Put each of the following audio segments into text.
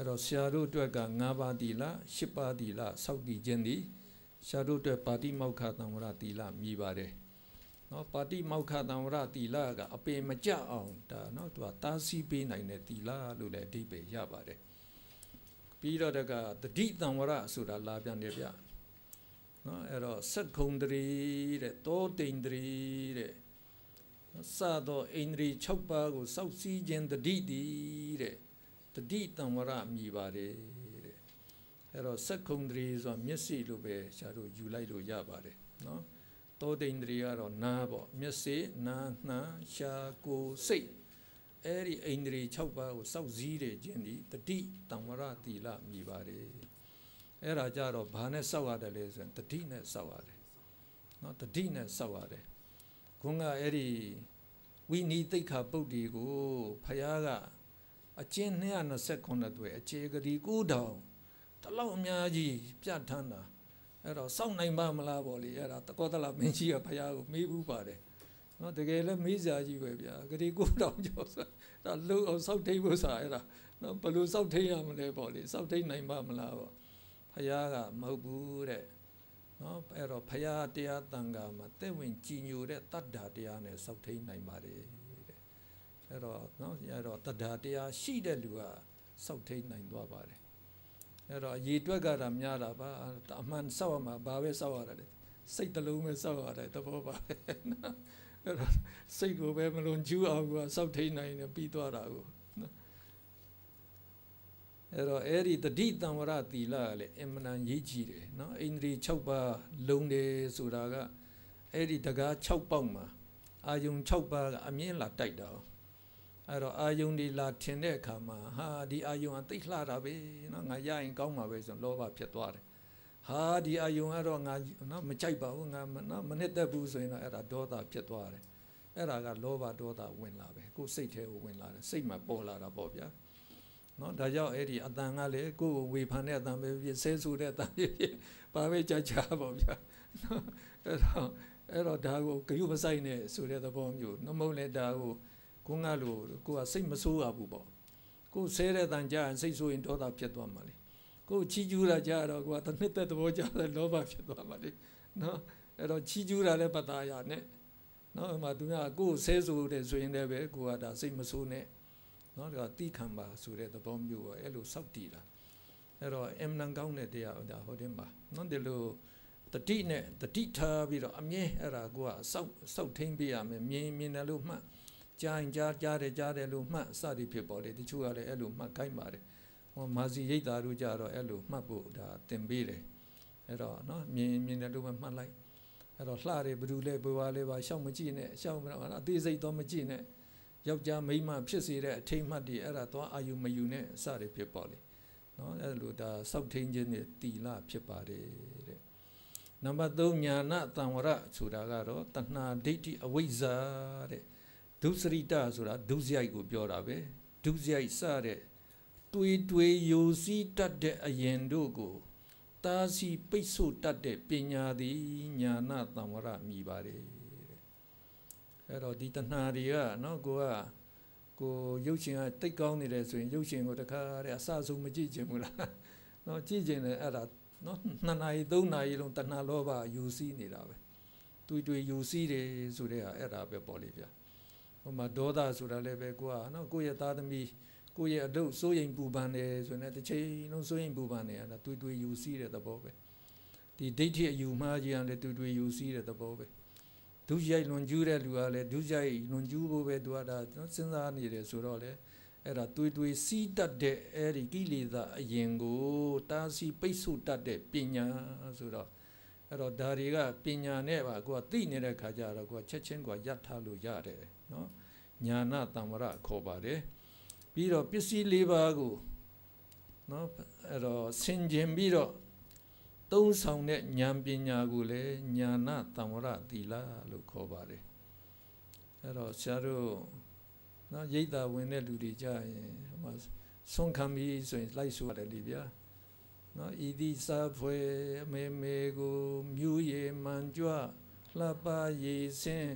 အဲ့တော့ဆရာတို့အတွက်က၅ပါးတီလာ၈ပါးတီလာစောက်တည်ခြင်းသည်ဆရာတို့အတွက်ပါတိမောက္ခသံဝရတီလာမြည်ပါတယ်နော်ပါတိမောက္ခသံဝရတီလာကအပင်မကြအောင်ဒါနော်သူကတားဆီးပေးနိုင်တဲ့တီလာလို့လည်းအဓိပ္ပာယ်ရပါတယ်ပြီးတော့တကတတိသံဝရဆိုတာလာပြန်တယ်ဗျနော်အဲ့တော့စက်ခုံတရီတဲ့တောတိန်တရီတဲ့စသောအိန္ဒြေ6ပါးကိုစောက်စည်းခြင်းတတိတည်တဲ့တတိတံဝရမြည်ပါတယ်တဲ့အဲ့တော့စက်ခုံတရီဆိုတာမျက်စိလို့ပဲရှားတို့ယူလိုက်လို့ရပါတယ်နော်သောတိန်တရီကတော့နားပေါ့မျက်စိနားနှာရှားကိုစိတ်အဲ့ဒီအိန္ဒြေ6ပါးကိုစောက်စည်းတယ်ခြင်းဒီတတိတံဝရတိလမြည်ပါတယ်အဲ့ဒါကြတော့ဘာနဲ့စောက်ရတယ်လဲဆိုရင်တတိနဲ့စောက်ရတယ်နော်တတိနဲ့စောက်ရတယ်ခုကအဲ့ဒီဝိနိတိတ်ခါပုတ်တီကိုဖះကအကျဉ်229တွေ့အခြေဂတိ9000တလောက်အများကြီးပြတ်ထန်းတာအဲ့တော့စောင့်နိုင်ပါမလားပေါ့လေအဲ့ဒါတကောတလာမင်းကြီးကဘုရားကိုမေးဘူးပါတယ်နော်တကယ်လည်းမေးစရာကြီးပဲဗျာဂတိ9000ကျော်ဆိုတာဒါလုံအောင်စောက်ထိတ်ဖို့စာအဲ့ဒါနော်ဘယ်လိုစောက်ထိတ်ရမလဲပေါ့လေစောက်ထိတ်နိုင်ပါမလားပေါ့ဖယားကမဟုတ်ဘူးတဲ့နော်အဲ့တော့ဖယားတရားတန်ခါမှာတဲ့ဝင်ကြည်ညိုတဲ့တတ္တာတရားနဲ့စောက်ထိတ်နိုင်ပါလေအဲ့တော့နော်အဲ့တော့တဒ္ဒါတရားရှိတဲ့လူကစောက်ထိန်နိုင်သွားပါတယ်အဲ့တော့ရေတွက်ကြတာများတာပါအမှန်စောက်ရမှာဘာပဲစောက်ရတာလေစိတ်တလုံးပဲစောက်ရတယ်သဘောပါပဲနော်အဲ့တော့စိတ်ကိုပဲမလွန်ကျူးအောင်ကစောက်ထိန်နိုင်နေပြီးသွားတာကိုနော်အဲ့တော့အဲ့ဒီတတိတံဝရသီလကလည်းအမှန်ရေးကြည့်တယ်နော်အိန္ဒြေ6ပါးလုံးတယ်ဆိုတာကအဲ့ဒီတကား6ပေါက်မှာအာယုံ6ပါးကအမြင့်လာတိုက်တာအဲ့တော့အာယုန်ဒီလာထင်တဲ့အခါမှာဟာဒီအာယုန်ကသိလှတာပဲနော်ငါရရင်ကောင်းမှာပဲဆိုလောဘဖြစ်သွားတယ်ဟာဒီအာယုန်ကတော့ငါနော်မကြိုက်ပါဘူးငါနော်မနစ်သက်ဘူးဆိုရင်တော့အဲ့ဒါဒေါသဖြစ်သွားတယ်အဲ့ဒါကလောဘဒေါသဝင်လာပဲကိုယ်စိတ်ထဲကိုဝင်လာတယ်စိတ်မှာပေါ်လာတာပေါ့ဗျာနော်ဒါကြောင့်အဲ့ဒီအတန်ကလည်းကိုယ်ကိုဝေဖန်တဲ့အတန်ပဲဖြစ်ဆဲဆူတဲ့အတန်ပဲဖြစ်ဘာပဲကြကြပေါ့ဗျာနော်အဲ့တော့အဲ့တော့ဒါကိုဂရုမစိုက်နဲ့ဆိုတဲ့သဘောမျိုးနှမုံလည်းဒါကိုကိုငါလိုကိုကစိတ်မဆိုးရဘူးပေါ့ကိုဆဲတဲ့တန်ကြာစိတ်ဆိုးရင်ဒေါသဖြစ်သွားမှာလေကိုချီးကျူးတာကြတော့ကိုကတစ်နှစ်သက်သဘောကြတဲ့လောဘဖြစ်သွားမှာလေနော်အဲ့တော့ချီးကျူးတာလည်းပတာရနဲ့နော်ဥမာသူများကိုဆဲဆိုတဲ့ဆိုရင်လည်းပဲကိုကဒါစိတ်မဆိုးနဲ့နော်ဒါတိခံပါဆိုတဲ့သဘောမျိုးပဲအဲ့လိုစောက်တည်တာအဲ့တော့အင်မတန်ကောင်းတဲ့တရားဒါဟိုတင်ပါနော်ဒီလိုတတိနဲ့တတိထားပြီးတော့အမြဲအဲ့ဒါကိုကစောက်စောက်ထိန်ပေးရမယ်မြင်မြင်တယ်လို့မှတ်ကြားရင်ကြားကြားတယ်ကြားတယ်လို့မှတ်အစတွေဖြစ်ပေါ်လေတချို့ကလည်းအဲ့လိုမှတ်ခိုင်းပါတယ်ဟောမာစီရိတ်တာတို့ကြတော့အဲ့လိုမှတ်ဖို့ဒါတင်ပေးတယ်အဲ့တော့နော်မြင်မြင်တယ်လို့ပဲမှတ်လိုက်အဲ့တော့လှတယ်ဘ누구လဲဘွားလဲပါရှောက်မကြည့်နဲ့ရှောက်မနော်အသေးစိတ်တော့မကြည့်နဲ့ယောက်ျားမိန်းမဖြစ်စေတဲ့အထိတ်မှတ်တွေအဲ့ဒါသွားအာယုမယူနဲ့အစတွေဖြစ်ပေါ်လေနော်အဲ့လိုဒါစောက်ထင်းခြင်းတွေတီလာဖြစ်ပါတယ်တဲ့နံပါတ်3ညာဏတံဝရဆိုတာကတော့တဏှာဒိဋ္ဌိအဝိဇ္ဇာတဲ့ဒုစရိတဆိုတာဒုစရိုက်ကိုပြောတာပဲဒုစရိုက်စတဲ့တွေးတွေးယိုစီးတတ်တဲ့အရင်တို့ကိုတားစီပိတ်ဆို့တတ်တဲ့ပညာသည်ညာနာတံဝရမြည်ပါတယ်တဲ့အဲ့တော့ဒီတဏှာတွေကနော်ကိုကကိုရုပ်ရှင်ကတိတ်ကောင်းနေတယ်ဆိုရင် ရုပ်ရှင်ကိုတခါတဲ့အဆအဆုံးမကြည့်ချင်ဘူးလားနော်ကြည့်ချင်တယ်အဲ့ဒါနော်နှစ်နာရီသုံးနာရီလုံးတဏှာလောဘယူစီးနေတာပဲတွေးတွေးယူစီးတယ်ဆိုတဲ့ဟာအဲ့ဒါပဲပေါ့လေဗျာဟိုမှာဒေါသဆိုတာလည်းပဲကိုကနော်ကိုယ့်ရဲ့သားသမီးကိုယ့်ရဲ့အလုပ်စိုးရိမ်ပူပန်တယ်ဆိုရင်တစ်ချိန်လုံးစိုးရိမ်ပူပန်နေရတာတွေ့တွေ့ယူစီးတဲ့သဘောပဲဒီဒိဋ္ဌိအယူမှားကြီးကလည်းတွေ့တွေ့ယူစီးတဲ့သဘောပဲဒုစရိုက်လွန်ကျူးတဲ့လူကလည်းဒုစရိုက်လွန်ကျူးဖို့ပဲသူကဒါစဉ်းစားနေတယ်ဆိုတော့လေအဲ့ဒါတွေးတွေးစီးတတ်တဲ့အဲ့ဒီကိလေသာအရင်ကိုတားဆီးပိတ်ဆို့တတ်တဲ့ပညာဆိုတော့အဲ့တော့ဒါတွေကပညာနဲ့ပါကိုကသိနေတဲ့ခါကျတော့ကိုကချက်ချင်းကိုရပ်ထားလို့ရတယ်နော်ညာနာတံဝရခေါ်ပါတယ်ပြီးတော့ပစ္စည်း၄ပါးကိုနော်အဲ့တော့ဆင်ခြင်ပြီးတော့သုံးဆောင်တဲ့ဉာဏ်ပညာကိုလည်းဉာဏတံဝရသီလလို့ခေါ်ပါတယ်အဲ့တော့ဆရာတို့နော်ရိတ်တာဝင်တဲ့လူတွေကြရင်ဟိုမှာဆွန်ခံပြီးဆိုရင်လိုက်ဆိုရတယ်လေဗျာနော်ဤသည့်စာဖွဲအမေမေကိုမြူးရေမှန်ကြွလှပရေစင်း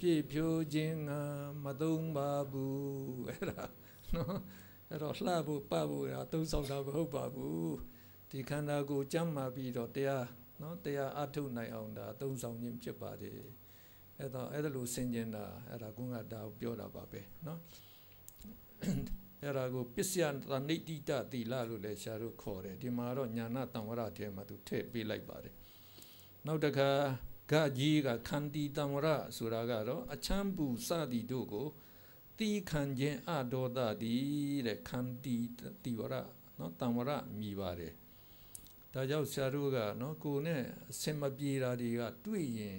ပြည့်ဖြိုးခြင်းငါမသုံးပါဘူးအဲ့ဒါနော်အဲ့တော့လှဖို့ပတ်ဖို့ဒါသုံးဆောင်တာမဟုတ်ပါဘူးဒီခန္ဓာကိုယ်ကြမ်းမာပြီးတော့တရားနော်တရားအထုတ်နိုင်အောင်ဒါသုံးဆောင်ခြင်းဖြစ်ပါတယ်အဲ့တော့အဲ့ဒါလိုဆင်ခြင်တာအဲ့ဒါကုင္ကတာပြောတာပါပဲနော်အဲ့ဒါကိုပစ္စယတနိတိတသီလလို့လည်းရှားတို့ခေါ်တယ်ဒီမှာတော့ညာနာတံဝရထဲမှာသူထည့်ပေးလိုက်ပါတယ်နောက်တစ်ခါဂကြီးကခန္တီတံဝရဆိုတာကတော့အချမ်းပူစသည်တို့ကိုတီခံခြင်းအဒေါသသည်တဲ့ခန္တီတိဝရနော်တံဝရမြည်ပါတယ်ဒါကြောင့်ဆရာတို့ကနော်ကိုနဲ့အစင်မပြေတာတွေကတွေ့ရင်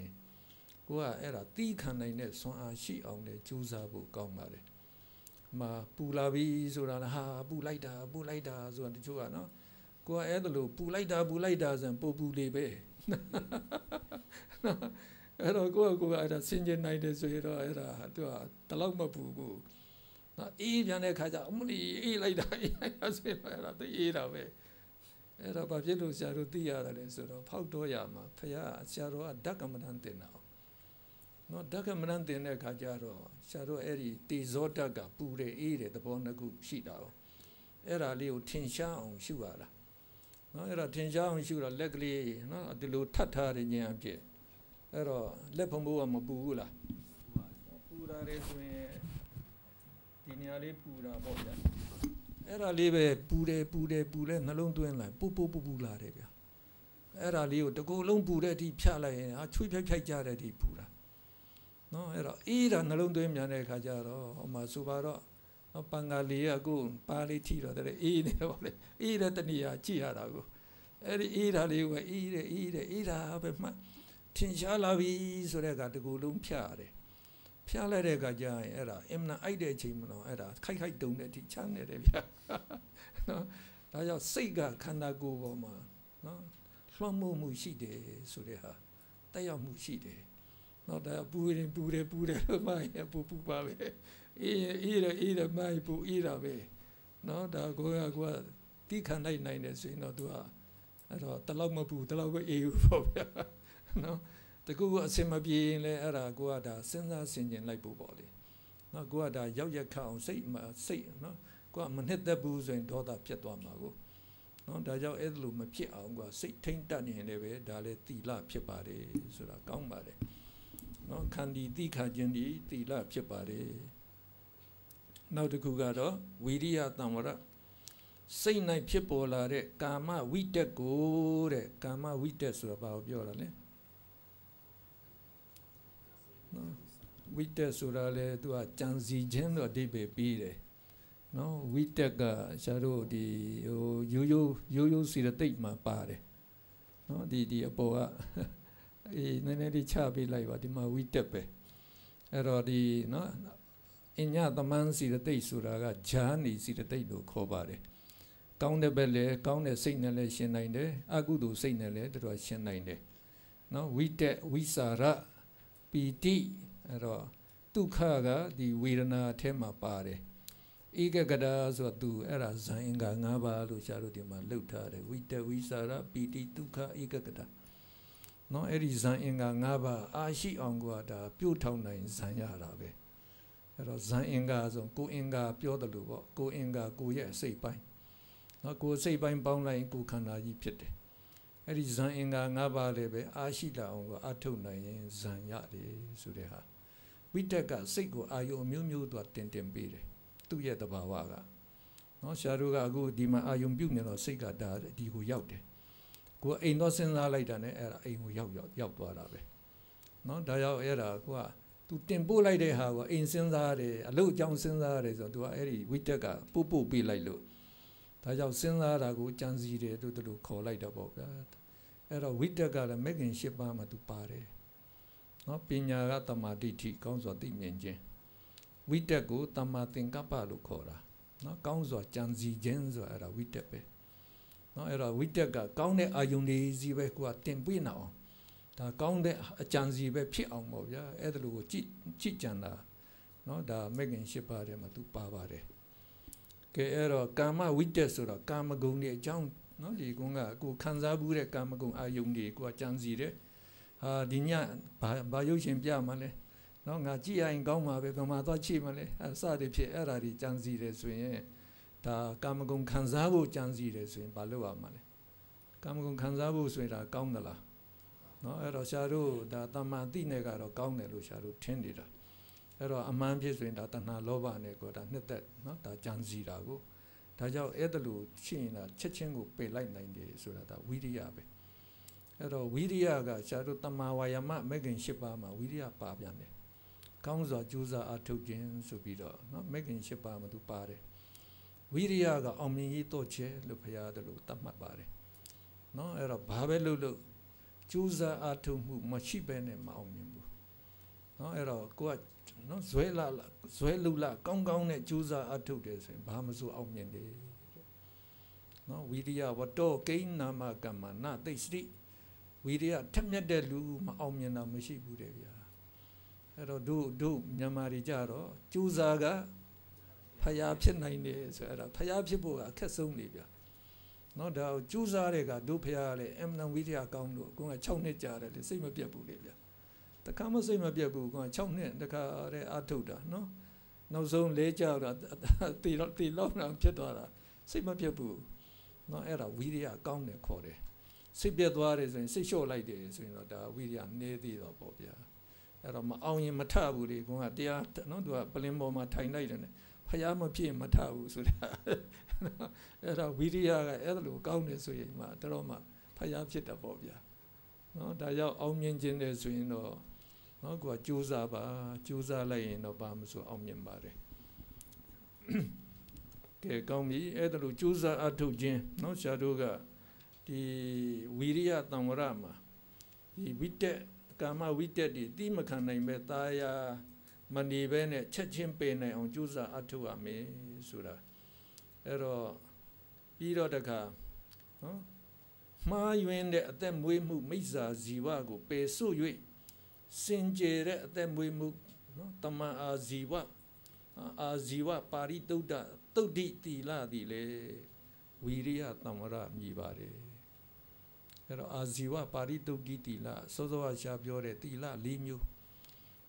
ကိုကအဲ့ဒါတီးခံနိုင်တဲ့စွမ်းအားရှိအောင်လည်းကြိုးစားဖို့ကောင်းပါတယ်။မှာပူလာပြီဆိုတာလားဟာပူလိုက်တာပူလိုက်တာဆိုတာတချို့ကနော်ကိုကအဲ့ဒါလို့ပူလိုက်တာပူလိုက်တာဆိုရင်ပူပူလေးပဲနော်အဲ့တော့ကိုယ့်ကိုယ်ကအဲ့ဒါဆင်ကျင်နိုင်တယ်ဆိုရင်တော့အဲ့ဒါသူကတလောက်မပူဘူးနော်အေးပြန်တဲ့ခါကျအမလီအေးလိုက်တာအေးလိုက်တာဆိုရင်အဲ့ဒါတအေးတာပဲအဲ့ဒါဘာဖြစ်လို့ဆရာတို့သိရတယ်လဲဆိုတော့ဖောက်တော့ရမှာဖရာဆရာတော်ကဓကမဏန်တင်တာနော်ဓကမဏန်တင်တဲ့ခါကျတော့ဆရာတို့အဲ့ဒီတေဇောဓကပူတယ်အေးတယ်သဘောနှစ်ခုရှိတာ哦အဲ့ဒါလေးကိုထင်ရှားအောင်ရှုရတာနော်အဲ့ဒါထင်ရှားအောင်ရှုတာလက်ကလေးနော်ဒီလိုထပ်ထားတဲ့ဉာဏ်အဖြစ်အဲ့တော့လက်ဖုံဖို့ကမပူဘူးလားပူတာလေဆိုရင်ဒီနေရာလေးပူတာပေါ့ဗျာအဲ့ဒါလေးပဲပူတယ်ပူတယ်ပူလဲနှလုံးသွင်းလိုက်ပူပူပူပူလာတယ်ဗျာအဲ့ဒါလေးကိုတကူလုံးပူတဲ့အထိဖြတ်လိုက်ရင်ဟာချွေဖြိုက်ဖြိုက်ကြတဲ့အထိပူတာနော်အဲ့တော့အေးတာနှလုံးသွင်းမြန်တဲ့အခါကျတော့ဟိုမှာဆိုပါတော့နော်ပန်ကာလေးကကိုပါလေးထိတော့တဲ့အေးနေတော့လေအေးတဲ့တဏှာကြည့်ရတာကိုအဲ့ဒီအေးတာလေးကိုအေးတဲ့အေးတဲ့အေးတာပဲမှတ်ထင်ရှားလာပြီဆိုတဲ့အခါတကူလုံးဖြတ်ရတယ်ဖြတ်လိုက်တဲ့အခါကျရင်အဲ့ဒါအင်မနာအိုက်တဲ့အချိန်မနော်အဲ့ဒါခိုက်ခိုက်တုံတဲ့အထိချမ်းနေတယ်ဗျာနော်ဒါကြောင့်စိတ်ကခန္ဓာကိုယ်ပေါ်မှာနော်လွှမ်းမိုးမှုရှိတယ်ဆိုတဲ့ဟာတက်ရောက်မှုရှိတယ်နော်ဒါပူရင်ပူတယ်ပူတယ်မိုင်းပူပူပါပဲအေးအေးရအေးရမိုင်းပူအေးရပဲနော်ဒါကိုကကိုကတိခံလိုက်နိုင်တယ်ဆိုရင်တော့ तू อ่ะအဲ့တော့တလောက်မပူတလောက်ပဲအေးဘူးပေါ့ဗျာနော်တကူကအစင်မပြေရင်လည်းအဲ့ဒါကိုကဒါစဉ်းစားဆင်ခြင်လိုက်ဖို့ပေါ့လေနော်ကိုကဒါရောက်ရက်ခအောင်စိတ်စိတ်နော်ကိုကမနှစ်သက်ဘူးဆိုရင်ဒေါသဖြစ်သွားမှာကိုနော်ဒါကြောင့်အဲ့လိုမဖြစ်အောင်ကိုကစိတ်ထိမ့်တတ်နေရင်လည်းပဲဒါလည်းသီလဖြစ်ပါတယ်ဆိုတာကောင်းပါတယ်နော်ခန္ဒီတိခါခြင်းဒီသီလဖြစ်ပါတယ်နောက်တစ်ခုကတော့ဝီရိယတံဝရစိတ်၌ဖြစ်ပေါ်လာတဲ့ကာမဝိတက်ကိုတဲ့ကာမဝိတက်ဆိုတာဘာကိုပြောတာလဲနော်ဝိတက်ဆိုတာလေသူကကြံစီခြင်းတော့အဓိပ္ပာယ်ပြီးတယ်နော်ဝိတက်ကရှားတို့ဒီဟိုရိုးရိုးရိုးရိုးစီရတိတ်မှာပါတယ်နော်ဒီဒီအပေါ်ကအေးနည်းနည်းလေးချပေးလိုက်ပါဒီမှာဝိတက်ပဲအဲ့တော့ဒီနော်အညသမန်းစီရတိတ်ဆိုတာကဂျာနီစီရတိတ်လို့ခေါ်ပါတယ်ကောင်းတဲ့ဘက်လည်းကောင်းတဲ့စိတ်နဲ့လည်းရှင်နိုင်တယ်အကုသိုလ်စိတ်နဲ့လည်းတော်တော်ရှင်နိုင်တယ်နော်ဝိတက်ဝိစာရပီတိအဲ့တော့ဒုက္ခကဒီဝေဒနာအထဲမှာပါတယ်ဧကကတာဆိုသူအဲ့ဒါဇန်က၅ပါးလို့ရှားတို့ဒီမှာလှုပ်ထားတယ်ဝိတဝိစာရပီတိဒုက္ခဧကကတာနော်အဲ့ဒီဇန်အင်္ဂါ၅ပါးအာရှိအောင်ကဒါပြုတ်ထောင်နိုင်ဇန်ရတာပဲအဲ့တော့ဇန်အင်္ဂါဆိုကိုအင်္ဂါပြောတယ်လို့ပေါ့ကိုအင်္ဂါကိုရဲ့အစိတ်ပိုင်းနော်ကိုစိတ်ပိုင်းပေါင်းလိုက်ရင်ကိုခန္ဓာကြီးဖြစ်တယ်အဲ့ဒီဇန်အင်္ဂါ၅ပါးလည်းပဲအာရှိလာအောင်ကိုအထုတ်နိုင်ရင်ဇန်ရတယ်ဆိုတဲ့ဟာဝိတက်ကစိတ်ကိုအာယုံအမျိုးမျိုးသူကတင်တင်ပေးတယ်သူ့ရဲ့တဘာဝကနော်ရှားတို့ကအခုဒီမှာအာယုံပြုတ်နေတော့စိတ်ကဒါဒီကိုရောက်တယ်ကိုကအိမ်တော့စဉ်းစားလိုက်တာနဲ့အဲ့ဒါအိမ်ကိုရောက်ရောက်ရောက်သွားတာပဲနော်ဒါရောက်အဲ့ဒါကိုက तू တင်ပို့လိုက်တဲ့ဟာကိုအိမ်စဉ်းစားတယ်အလုပ်အကြောင်းစဉ်းစားတယ်ဆိုတော့ तू ကအဲ့ဒီဝိတက်ကပို့ပို့ပေးလိုက်လို့ဒါကြောင့်စဉ်းစားတာကိုကြံစည်တယ်လို့သူတို့ခေါ်လိုက်တာပေါ့ဗျာအဲ့တော့ဝိတက်ကလည်းမဂ်ခင်၈ပါးမှာသူပါတယ်နော်ပညာကတမာတိထိကောင်းစွာသိမြင်ခြင်းဝိတက်ကိုတမာသင်္ကပ္ပလို့ခေါ်တာနော်ကောင်းစွာကြံစည်ခြင်းဆိုတာအဲ့ဒါဝိတက်ပဲနော်အဲ့တော့ဝိတက်ကကောင်းတဲ့အာယုန်တွေစီပဲကိုကတင်ပြနေအောင်ဒါကောင်းတဲ့အကြံစီပဲဖြစ်အောင်ပေါ့ဗျာအဲ့ဒါလို့ကိုကြည်ကြည်ကြံတာနော်ဒါမဂ်ခင်၈ပါးထဲမှာသူပါပါတယ်ကဲအဲ့တော့ကာမဝိတက်ဆိုတော့ကာမဂုဏ်တွေအကြောင်းနော်လေကုန်းကကိုခံစားဘူးတဲ့ကာမဂုဏ်အာယုန်တွေကိုကြံစီတယ်ဟာဒီညဘာဘာရုပ်ရှင်ပြမှလဲနော်ငါကြည့်ရရင်ကောင်းမှာပဲဘယ်မှာသွားချိမှလဲအစတွေဖြစ်အဲ့ဒါတွေကြံစီတယ်ဆိုရင်ဒါကာမဂုဏ်ခံစားဖို့ကြံစီတယ်ဆိုရင်ဘာလုပ်ရမှာလဲကာမဂုဏ်ခံစားဖို့ဆိုရင်ဒါကောင်းသလားနော်အဲ့တော့ရှားတို့ဒါတမန်တိနဲ့ကတော့ကောင်းတယ်လို့ရှားတို့ထင်နေတာအဲ့တော့အမှန်ဖြစ်ဆိုရင်ဒါတဏှာလောဘနဲ့ကိုဒါနှစ်သက်နော်ဒါကြံစီတာကိုဒါကြောင့်အဲ့ဒါလို့ရှိရင်ဒါချက်ချင်းကိုပယ်လိုက်နိုင်တယ်ဆိုတာဒါဝိရိယပဲအဲ့တော့ဝိရိယကရှားတို့တမာဝါယမမဂ္ဂင်၈ပါးမှာဝိရိယပါပြန်တယ်ကောင်းစွာကြိုးစားအားထုတ်ခြင်းဆိုပြီးတော့နော်မဂ္ဂင်၈ပါးမှာသူပါတယ်ဝိရိယကအောင်မြင်ရေးတော့ချေလို့ဖရာတို့လို့သတ်မှတ်ပါတယ်နော်အဲ့တော့ဘာပဲလုပ်လို့ကြိုးစားအားထုတ်မှုမရှိဘဲနဲ့မအောင်မြင်ဘူးနော်အဲ့တော့ကိုကနော်ဇွဲလာဇွဲလူလာကောင်းကောင်းနဲ့ကြိုးစားအထုတ်တယ်ဆိုရင်ဘာမှစိုးအောင်မြင်တယ်နော်ဝီရိယဝတ္တောကိန်းနာမကမ္မနာသိစရိဝီရိယထက်မြက်တဲ့လူမအောင်မြင်တာမရှိဘူးတဲ့ဗျာအဲ့တော့တို့တို့မြန်မာတွေကြတော့ကြိုးစားကဖျားဖြစ်နိုင်တယ်ဆိုအဲ့ဒါဖျားဖြစ်ဖို့ကအခက်ဆုံးနေဗျာနော်ဒါကိုကြိုးစားတဲ့ကတို့ဖျားကလည်းအမှန်ဝီရိယကောင်းလို့အခုက6နှစ်ကြာတယ်လေစိတ်မပြတ်ဘူးလေဗျာတခါမှစိတ်မပြတ်ဘူးကွာ6နှစ်တခါတည်းအထုတ်တာနော်နောက်ဆုံးလဲကြတာတေတော့တေလောက်တော့ဖြစ်သွားတာစိတ်မပြတ်ဘူးနော်အဲ့ဒါဝိရိယကောင်းတယ်ခေါ်တယ်စိတ်ပြတ်သွားတယ်ဆိုရင်စိတ်လျှော့လိုက်တယ်ဆိုရင်တော့ဒါဝိရိယနည်းသေးတော့ပေါ့ဗျာအဲ့တော့မအောင်ရင်မထဘူးလေကွာတရားနော်သူကပလင်ပေါ်မှာထိုင်လိုက်တယ်နဲ့ဖျားမဖြစ်မထဘူးဆိုတာအဲ့ဒါဝိရိယကအဲ့လိုကောင်းတယ်ဆိုရင်မှတော်မှဖျားဖြစ်တာပေါ့ဗျာနော်ဒါရောက်အောင်မြင်ခြင်းတယ်ဆိုရင်တော့နော်ကိုကစူးစမ်းပါစူးစမ်းလိုက်ရင်တော့ဘာမှမဆိုအောင်မြင်ပါတယ်ကဲကောင်းပြီအဲ့ဒါလိုစူးစမ်းအထုတ်ခြင်းနော်ဆရာတို့ကဒီဝီရိယတံဝရမှာဒီဝိတက်ကာမဝိတက်တွေတိမခံနိုင်ပဲတာယာမနေပဲနဲ့ချက်ချင်းပယ်နိုင်အောင်ကြိုးစားအထောက်အမယ်ဆိုတာအဲ့တော့ပြီးတော့တခါနော်မှားယွင်းတဲ့အသက်မွေးမှုမိစ္ဆာဇီဝကိုပယ်ဆုပ်၍စင်ကြယ်တဲ့အသက်မွေးမှုနော်တမန်အာဇီဝအာဇီဝပါရိတုဒ္ဓတုဒ္ဓိတီလာသည်လေဝီရိယတမရမြည်ပါတယ်အဲ့တော့အာဇီဝပါရိတုဒ္ဓိတီလာစောစောရှားပြောတဲ့တီလာ၄မျိုး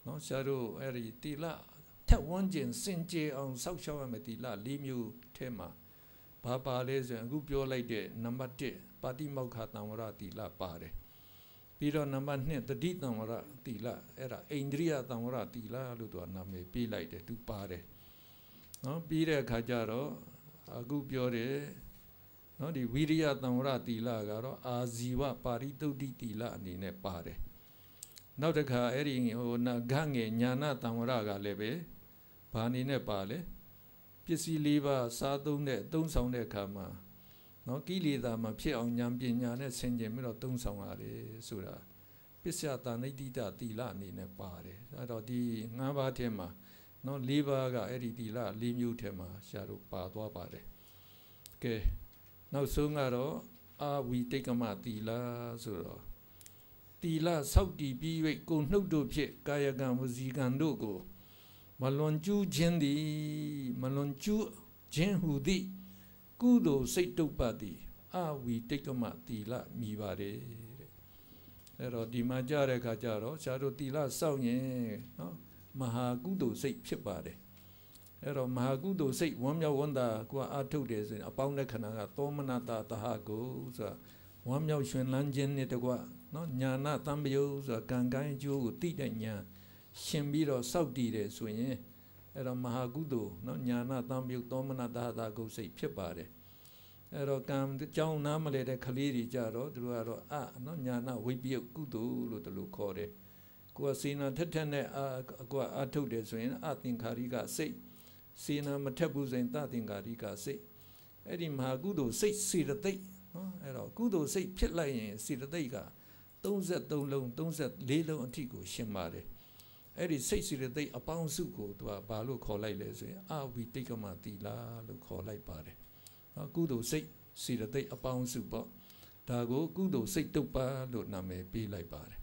နော်ဆရာတို့အဲ့ဒီတီလာထက်ဝန်းကျင်စင်ကြယ်အောင်စောက်ရှောက်ရမယ်တီလာ၄မျိုးထဲမှာဘာပါလဲဆိုရင်အခုပြောလိုက်တဲ့နံပါတ်1ပါတိမောက္ခတံဝရတီလာပါတယ်ပြီးတော့နံပါတ်2တတိတံဝရတီလအဲ့ဒါအိန္ဒြိယတံဝရတီလလို့သူကနာမည်ပေးလိုက်တယ်သူပါတယ်နော်ပြီးတဲ့အခါကျတော့အခုပြောတယ်နော်ဒီဝိရိယတံဝရတီလကတော့အာဇီဝပါရိတုဒ္ဓိတီလအနေနဲ့ပါတယ်နောက်တစ်ခါအဲ့ဒီဟိုနာဂငယ်ညာနာတံဝရကလည်းပဲဘာအနေနဲ့ပါလဲပစ္စည်း၄ပါးစားသုံးတဲ့အသုံးဆောင်တဲ့အခါမှာနော်ကိလေသာမဖြစ်အောင်ဉာဏ်ပညာနဲ့ဆင်ခြင်ပြီးတော့သုံးဆောင်ရတယ်ဆိုတာပစ္စယတာနိတိတတိလအနေနဲ့ပါတယ်အဲ့တော့ဒီ၅ပါးထဲမှာနော်၄ပါးကအဲ့ဒီတိလ၄မျိုးထဲမှာရှာလို့ပါသွားပါတယ်ကဲနောက်ဆုံးကတော့အာဝီတိတ်ကမတိလဆိုတော့တိလဆောက်တည်ပြီး၍ကိုနှုတ်တို့ဖြင့်ကာယကံဝစီကံတို့ကိုမလွန်ကျူးခြင်းသည်မလွန်ကျူးခြင်းဟူသည့်ကုသိုလ်စိတ်တုပ္ပတိအဝီတိတ်ကမတီလမိပါတယ်တဲ့အဲ့တော့ဒီမှာကြတဲ့အခါကျတော့ဆရာတို့တီလစောင့်ရင်နော်မဟာကုသိုလ်စိတ်ဖြစ်ပါတယ်အဲ့တော့မဟာကုသိုလ်စိတ်ဝမ်းမြောက်ဝမ်းသာကိုအထုတ်တယ်ဆိုရင်အပေါင်းလက္ခဏာကသောမနတာတဟကိုဆိုတာဝမ်းမြောက်ရွှင်လန်းခြင်းနဲ့တကွနော်ညာနာတံပယုဆိုတာကံကံအကျိုးကိုသိတဲ့ညာရှင်ပြီးတော့စောက်တည်တယ်ဆိုရင်အဲ့တော့မဟာကုသိုလ်နော်ညာနာသံယုတ်သောမနတာတာဂုတ်စိတ်ဖြစ်ပါတယ်အဲ့တော့ကံကြောင်းနားမလဲတဲ့ကလေးတွေကြတော့သူတို့ကတော့အနော်ညာနာဝိပယုတ်ကုသိုလ်လို့တလူခေါ်တယ်ကိုယ်ကစေနာထက်ထက်နဲ့အကိုယ်ကအထုတ်တယ်ဆိုရင်အသင်္ခါရိကစိတ်စေနာမထက်ဘူးဆိုရင်တသင်္ခါရိကစိတ်အဲ့ဒီမဟာကုသိုလ်စိတ်စေတသိက်နော်အဲ့တော့ကုသိုလ်စိတ်ဖြစ်လိုက်ရင်စေတသိက်က33လုံး34လုံးအထိကိုရှင်းပါတယ်အဲ့ဒီစိတ်စီရသိအပေါင်းစုကိုသူကဘာလို့ခေါ်လိုက်လဲဆိုရင်အဝိတိတ်ကမတီလာလို့ခေါ်လိုက်ပါတယ်နော်ကုသိုလ်စိတ်စီရသိအပေါင်းစုပေါ့ဒါကိုကုသိုလ်စိတ်တုပ်ပါလို့နာမည်ပေးလိုက်ပါတယ်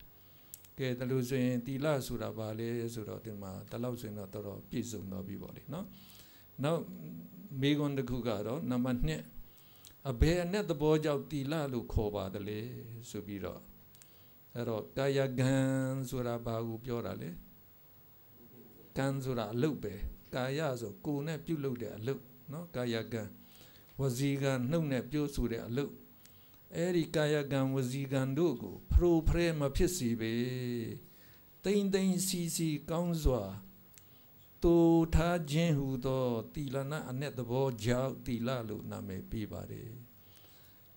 ကဲဒါလို့ဆိုရင်တီလာဆိုတာဘာလဲဆိုတော့ဒီမှာတလောက်ဆိုရင်တော့တော်တော်ပြည့်စုံတော့ပြီပေါ့လေနော်နောက်မေကွန်တစ်ခုကတော့နံပါတ်2အဘယ်အနဲ့သဘောကြောင့်တီလာလို့ခေါ်ပါတယ်လေဆိုပြီးတော့အဲ့တော့ကာယကံဆိုတာဘာကိုပြောတာလဲကံဆိုတာအလုပ်ပဲကာယဆိုကိုယ်နဲ့ပြုတ်လုပ်တဲ့အလုပ်နော်ကာယကံဝစီကံနှုတ်နဲ့ပြုတ်ဆိုတဲ့အလုပ်အဲ့ဒီကာယကံဝစီကံတို့ကိုဖရိုဖရဲမဖြစ်စီပဲတိမ့်တိမ့်စီစီကောင်းစွာတူထားခြင်းဟူသောတိလနာအ ਨੇ သဘောကြောင့်တိလလို့နာမည်ပေးပါတယ်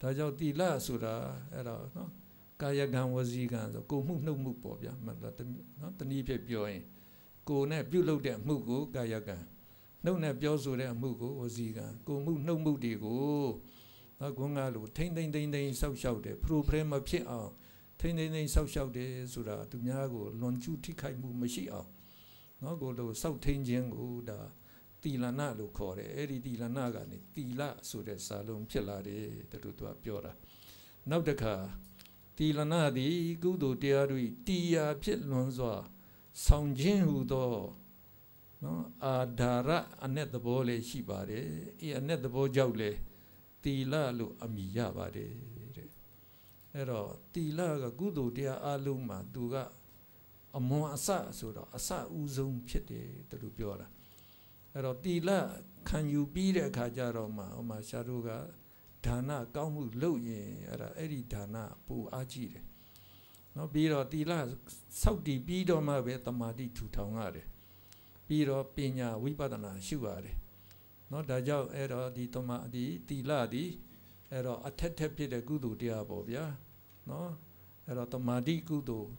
ဒါကြောင့်တိလဆိုတာအဲ့တော့နော်ကာယကံဝစီကံဆိုကိုမှုနှုတ်မှုပေါ့ဗျာမှန်လားနော်တနည်းဖြင့်ပြောရင်ကိုနဲ့ပြုလုပ်တဲ့အမှုကိုကာယကံနှုတ်နဲ့ပြောဆိုတဲ့အမှုကိုဝစီကံကိုမှုနှုတ်မှုတွေကိုနော်ကွန်းကလိုထိမ့်ထိမ့်ထိမ့်ထိမ့်ဆောက်ရှောက်တယ် program မဖြစ်အောင်ထိမ့်ထိမ့်ထိမ့်ဆောက်ရှောက်တယ်ဆိုတာသူများကိုလွန်ကျူးထိခိုက်မှုမရှိအောင်နော်ကိုလိုဆောက်ထိန်ခြင်းကိုဒါတီလနာလို့ခေါ်တယ်အဲ့ဒီတီလနာကနေတီလဆိုတဲ့စာလုံးဖြစ်လာတယ်တတူသူကပြောတာနောက်တစ်ခါတီလနာသည်ကုသိုလ်တရားတို့တီယာဖြစ်လွန်စွာဆောင်ခြင်းဟူသောနော်အာဒါရအနဲ့သဘောလည်းရှိပါတယ်အေးအနဲ့သဘောကြောင့်လည်းတီလလို့အမည်ရပါတယ်တဲ့အဲ့တော့တီလကကုသိုလ်တရားအလုံးမှာသူကအမွန်အစဆိုတော့အစအဦးဆုံးဖြစ်တယ်သူတို့ပြောတာအဲ့တော့တီလခံယူပြီးတဲ့အခါကျတော့မှဟိုမှာရှားတို့ကဒါနကောင်းမှုလုပ်ရင်အဲ့ဒါအဲ့ဒီဒါနပူအားကြီးတယ်နော်ပြီးတော့တီလဆောက်တည်ပြီးတော့မှပဲတမာတိထူထောင်ရတယ်ပြီးတော့ပညာဝိပဿနာရှုရတယ်နော်ဒါကြောင့်အဲ့တော့ဒီတမာဒီတီလဒီအဲ့တော့အထက်ထက်ဖြစ်တဲ့ကုသိုလ်တရားပေါ့ဗျာနော်အဲ့တော့တမာတိကုသိုလ်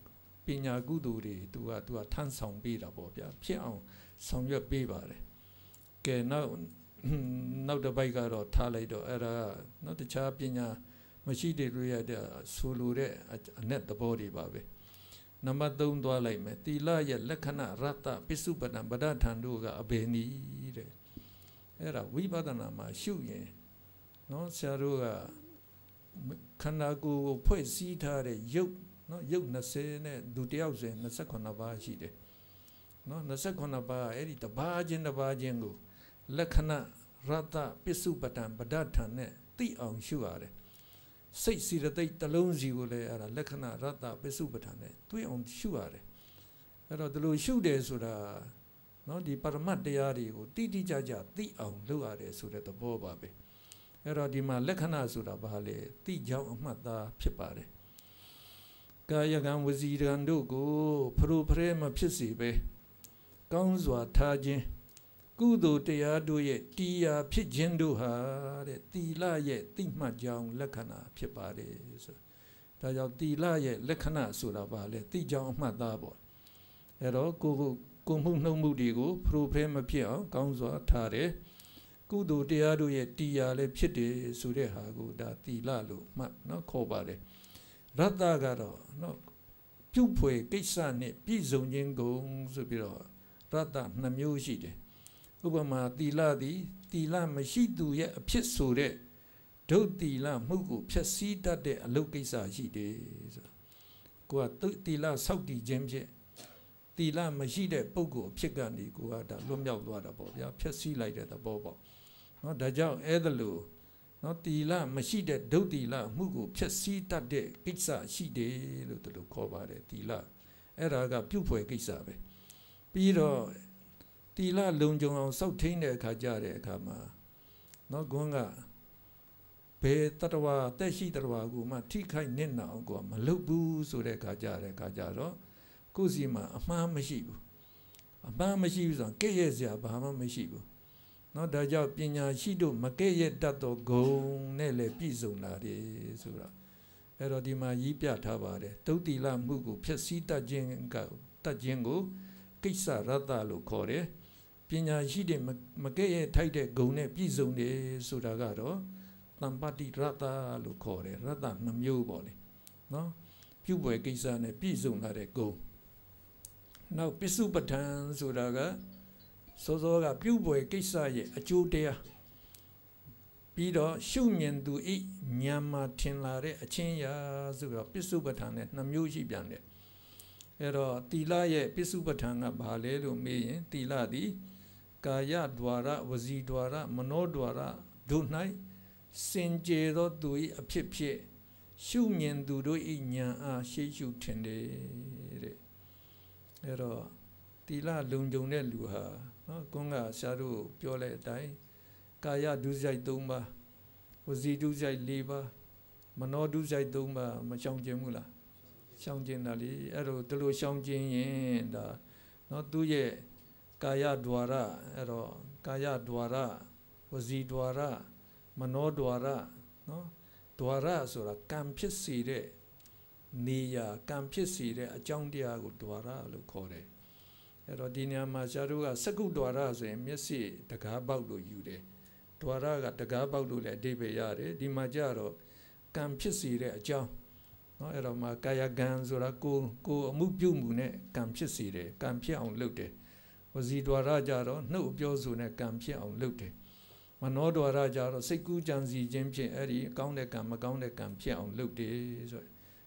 ပညာကုသိုလ်တွေသူကသူကထမ်းဆောင်ပေးတာပေါ့ဗျာဖြစ်အောင်ဆောင်ရွက်ပေးပါတယ်ကဲနောက်နောက်တစ်ပိုက်ကတော့ထားလိုက်တော့အဲ့ဒါနော်တခြားပညာမရှိသေးလို့ရတဲ့ဆိုလိုတဲ့အ내သဘောတွေပါပဲနံပါတ်3သွားလိုက်မယ်တီလရဲ့လက္ခဏာရတ္တပစ္စုပတံဗဒထံတို့ကအဘယ်နည်းတဲ့အဲ့ဒါဝိပဿနာမှာရှုရင်နော်ဆရာတို့ကခန္ဓာကိုယ်ကိုဖွဲ့စည်းထားတဲ့ရုပ်နော်ရုပ်20နဲ့ဒုတိယဆိုရင်28ပါးရှိတယ်နော်28ပါးအဲ့ဒီတပါးချင်းတပါးချင်းကိုလက္ခဏာရတ္တပစ္စုပတံဗဒထံနဲ့သိအောင်ရှုရတယ်စိတ်စီရတိတ်တလုံးစီကိုလည်းအဲ့ဒါလက္ခဏာရတ္တပစ္စုပ္ပန်နဲ့တွေးအောင်ရှုရတယ်အဲ့တော့ဒီလိုရှုတယ်ဆိုတာနော်ဒီပရမတ်တရားတွေကိုတိတိကျကျသိအောင်လုပ်ရတယ်ဆိုတဲ့သဘောပါပဲအဲ့တော့ဒီမှာလက္ခဏာဆိုတာဘာလဲသိကြောင်းအမှတ်သားဖြစ်ပါတယ်ကာယကံဝစီကံတို့ကိုဖရိုဖရဲမဖြစ်စေပဲကောင်းစွာထားခြင်းကုသိုလ်တရားတို့ရဲ့တရားဖြစ်ခြင်းတို့ဟာတဲ့သီလရဲ့တိမှတ်ကြောင်းလက္ခဏာဖြစ်ပါတယ်ဆိုဒါကြောင့်သီလရဲ့လက္ခဏာဆိုတာပါလေတိကြောင်းအမှတ်သားပေါ့အဲတော့ကိုကိုကိုမှုနှုတ်မှုတွေကိုဖရိုဖဲမဖြစ်အောင်ကောင်းစွာထားတယ်ကုသိုလ်တရားတို့ရဲ့တရားလည်းဖြစ်တယ်ဆိုတဲ့ဟာကိုဒါသီလလို့မှတ်နော်ခေါ်ပါတယ်ရတ္တကတော့နော်ပြုဖွယ်ကိစ္စနဲ့ပြည်စုံခြင်းကုန်ဆိုပြီးတော့ရတ္တနှမျိုးရှိတယ်ဥပမာတီလသည်တီလမရှိသူရဲ့အဖြစ်ဆိုတဲ့ဒုတ်တီလမှုကိုဖျက်ဆီးတတ်တဲ့အလုတ်ကိစ္စရှိတယ်ဆိုကိုကတီလဆောက်တည်ခြင်းဖြင့်တီလမရှိတဲ့ပုဂ္ဂိုလ်အဖြစ်ကနေကိုကဒါလွတ်မြောက်သွားတာပေါ့ဗျာဖျက်ဆီးလိုက်တဲ့သဘောပေါ့เนาะဒါကြောင့်အဲ့ဒါလို့เนาะတီလမရှိတဲ့ဒုတ်တီလမှုကိုဖျက်ဆီးတတ်တဲ့ကိစ္စရှိတယ်လို့သူတို့ခေါ်ပါတယ်တီလအဲ့ဒါကပြုတ်ဖွယ်ကိစ္စပဲပြီးတော့တီလလုံကြုံအောင်စောက်ထိန်တဲ့အခါကြတဲ့အခါမှာနော်ဂွန်းကဘယ်တတဝါတက်ရှိတတဝါကိုမှထိခိုက်နစ်နာအောင်ကိုမလုပ်ဘူးဆိုတဲ့အခါကြတဲ့အခါကြတော့ကိုယ်စီမှာအမှားမရှိဘူးအမှားမရှိဘူးဆိုတော့ကဲ့ရဲ့စရာဘာမှမရှိဘူးနော်ဒါကြောင့်ပညာရှိတို့မကဲ့ရဲ့တတ်သောဂုဏ်နဲ့လည်းပြည့်စုံလာတယ်ဆိုတော့အဲ့တော့ဒီမှာရည်ပြထားပါတယ်တုတ်တိလမှုကို ဖြည့်ဆည်းတတ်ခြင်းကတတ်ခြင်းကိုကိစ္စရတ္တလို့ခေါ်တယ်ပညာရှိတဲ့မကဲ့ရဲ့ထိုက်တဲ့ဂုံနဲ့ပြည့်စုံတယ်ဆိုတာကတော့တမ္ပတိရတ္တလို့ခေါ်တယ်ရတ္တနှမျိုးပေါ့လေနော်ပြုပွဲကိစ္စနဲ့ပြည့်စုံလာတဲ့ဂုံနောက်ပစ္စုပ္ပတန်ဆိုတာကစောစောကပြုပွဲကိစ္စရဲ့အကျိုးတရားပြီးတော့ရှုမြင်သူဤဉာဏ်မှာထင်လာတဲ့အချင်းရာဆိုတော့ပစ္စုပ္ပတန်နဲ့နှမျိုးရှိပြန်တယ်အဲ့တော့တီလာရဲ့ပစ္စုပ္ပတန်ကဘာလဲလို့မေးရင်တီလာသည်ကာယ द्वार ဝစီ द्वार မနော द्वार တို့၌စင်ကြယ်သောသူ၏အဖြစ်ဖြင့်ရှုမြင်သူတို့၏ဉာဏ်အားရှေ့ရှုထင်တယ်တဲ့အဲ့တော့တီလာလုံကြုံတဲ့လူဟာနော်ကွန်းကဆရာတို့ပြောတဲ့အတိုင်းကာယဒုစရိုက်၃ပါးဝစီဒုစရိုက်၄ပါးမနောဒုစရိုက်၃ပါးမရှောင်ကျင်ဘူးလားရှောင်ကျင်တာလေအဲ့တော့ဒီလိုရှောင်ကျင်ရင်ဒါနော်သူ့ရဲ့ကာယဒွါရအဲ့တော့ကာယဒွါရဝစီဒွါရမနောဒွါရနော်ဒွါရဆိုတာကံဖြစ်စီတဲ့နေရာကံဖြစ်စီတဲ့အကြောင်းတရားကိုဒွါရလို့ခေါ်တယ်အဲ့တော့ဒီနေရာမှာရှားတို့ကစကုဒွါရဆိုရင်မျက်စိတကားပေါက်လို့ယူတယ်ဒွါရကတကားပေါက်လို့လည်းအဓိပ္ပာယ်ရတယ်ဒီမှာကြတော့ကံဖြစ်စီတဲ့အကြောင်းเนาะအဲ့တော့မှာကာယကံဆိုတာကိုကိုအမှုပြုမှုနဲ့ကံဖြစ်စီတယ်ကံဖြစ်အောင်လုပ်တယ်ဝစီဒွါရကြတော့နှုတ်ပြောဆိုနဲ့ကံဖြစ်အောင်လုပ်တယ်မနောဒွါရကြတော့စိတ်ကူးကြံစီခြင်းဖြင့်အဲ့ဒီကောင်းတဲ့ကံမကောင်းတဲ့ကံဖြစ်အောင်လုပ်တယ်ဆို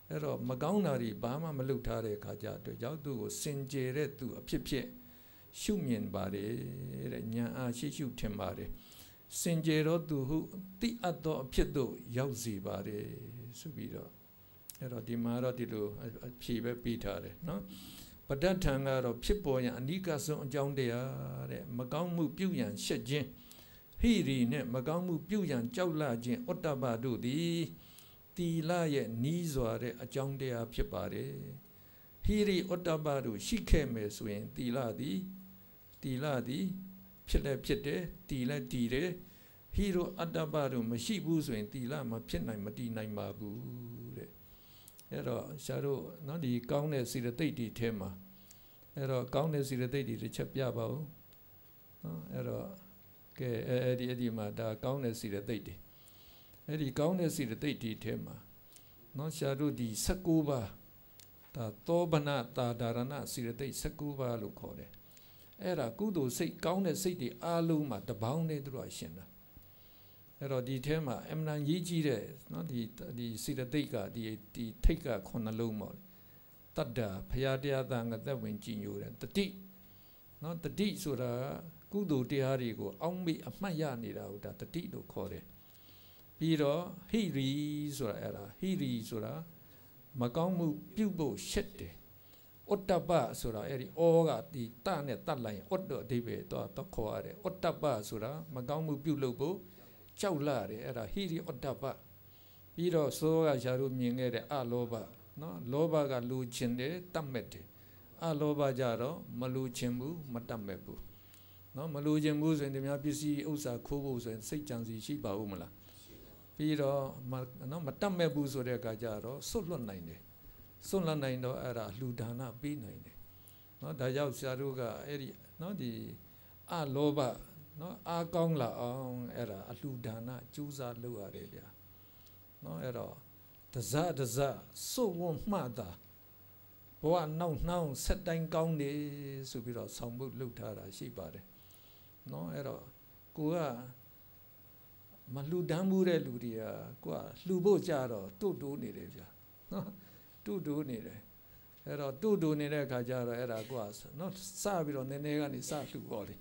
အဲ့တော့မကောင်းတာတွေဘာမှမလုပ်ထားတဲ့အခါကျတော့ရောက်သူကိုစင်ကြယ်တဲ့သူအဖြစ်ဖြစ်ရှုမြင်ပါတယ်တဲ့ညာအားရှိရှုထင်ပါတယ်စင်ကြယ်တော့သူဟုတိအပ်သောအဖြစ်သို့ရောက်စီပါတယ်ဆိုပြီးတော့အဲ့တော့ဒီမှာတော့ဒီလိုဖြေပဲပြီးထားတယ်နော်ပဋ္ဌာန်ကတော့ဖြစ်ပေါ်ရန်အနိကဆုံးအကြောင်းတရားတဲ့မကောင်းမှုပြုရန်ရှက်ခြင်းဟိရီနဲ့မကောင်းမှုပြုရန်ကြောက်လန့်ခြင်းဩတ္တပတို့သည်တီလရဲ့နီးစွာတဲ့အကြောင်းတရားဖြစ်ပါတယ်ဟိရီဩတ္တပတို့ရှိခဲ့မယ်ဆိုရင်တီလသည်တီလသည်ဖြစ်လဲဖြစ်တယ်တီလဲတီတယ်ဟိရောအတ္တပတို့မရှိဘူးဆိုရင်တီလမဖြစ်နိုင်မတီနိုင်ပါဘူးအဲ့တော့ရှားတို့နော်ဒီကောင်းတဲ့စီရသိတ်တွေထဲမှာအဲ့တော့ကောင်းတဲ့စီရသိတ်တွေတစ်ချက်ပြပါဦးနော်အဲ့တော့ကဲအဲ့ဒီအဲ့ဒီမှာဒါကောင်းတဲ့စီရသိတ်တွေအဲ့ဒီကောင်းတဲ့စီရသိတ်တွေထဲမှာနော်ရှားတို့ဒီ16ပါးဒါသောဘနာတာဒါရဏစီရသိတ်16ပါးလို့ခေါ်တယ်အဲ့ဒါကုသိုလ်စိတ်ကောင်းတဲ့စိတ်တွေအားလုံးမှာတပေါင်းနဲ့သူတို့ကရှင်တာအဲ့တော့ဒီထဲမှာအမှန်ရေးကြီးတဲ့နော်ဒီဒီစေတသိက်ကဒီဒီထိတ်ကခုနှလုံးပေါ့တတ္တာဖရာတရားသံငါသက်ဝင်ကြည်ညိုတယ်တတိနော်တတိဆိုတာကုသိုလ်တရားတွေကိုအောက်မေ့အမှတ်ရနေတာဟုတ်တာတတိလို့ခေါ်တယ်ပြီးတော့ဟိရီဆိုတာအဲ့ဒါဟိရီဆိုတာမကောင်းမှုပြုတ်ဖို့ရှစ်တယ်ဩတ္တပဆိုတာအဲ့ဒီဩကဒီတနဲ့တတ်လိုက်ရင်ဩတ္တအဓိပ္ပာယ်တော့ခေါ်ရတယ်ဩတ္တပဆိုတာမကောင်းမှုပြုတ်လို့ဖို့ကြောက်လာတယ်အဲ့ဒါဟိရိဩတ္တပပြီးတော့သောကရှားတို့မြင်ခဲ့တဲ့အလောဘနော်လောဘကလူချင်တယ်တတ်မဲ့တယ်အလောဘကြတော့မလူချင်ဘူးမတတ်မဲ့ဘူးနော်မလူချင်ဘူးဆိုရင်ဒီများပစ္စည်းဥစ္စာခိုးဖို့ဆိုရင်စိတ်ကြံစီရှိပါဦးမလားပြီးတော့နော်မတတ်မဲ့ဘူးဆိုတဲ့အခါကျတော့ဆွတ်လွတ်နိုင်တယ်ဆွတ်လွတ်နိုင်တော့အဲ့ဒါလှူဒါနပေးနိုင်တယ်နော်ဒါကြောင့်ဆရာတို့ကအဲ့ဒီနော်ဒီအလောဘနော်အားကောင်းလာအောင်အဲ့ဒါအလှူဒါနကြိုးစားလုပ်ရတယ်ဗျာနော်အဲ့တော့တစတစစုဝုံမှတာဘဝနောက်နှောင်းဆက်တိုင်းကောင်းနေဆိုပြီးတော့ဆောင်ဖို့လှုပ်ထားတာရှိပါတယ်နော်အဲ့တော့ကိုကမလှူဒန်းမှုတဲ့လူတွေကကိုကလှူဖို့ကြတော့တွတ်တိုးနေတယ်ဗျာနော်တွတ်တိုးနေတယ်အဲ့တော့တွတ်တိုးနေတဲ့အခါကျတော့အဲ့ဒါကိုကနော်စပြီးတော့နည်းနည်းကနေစလှူပေါ့လေ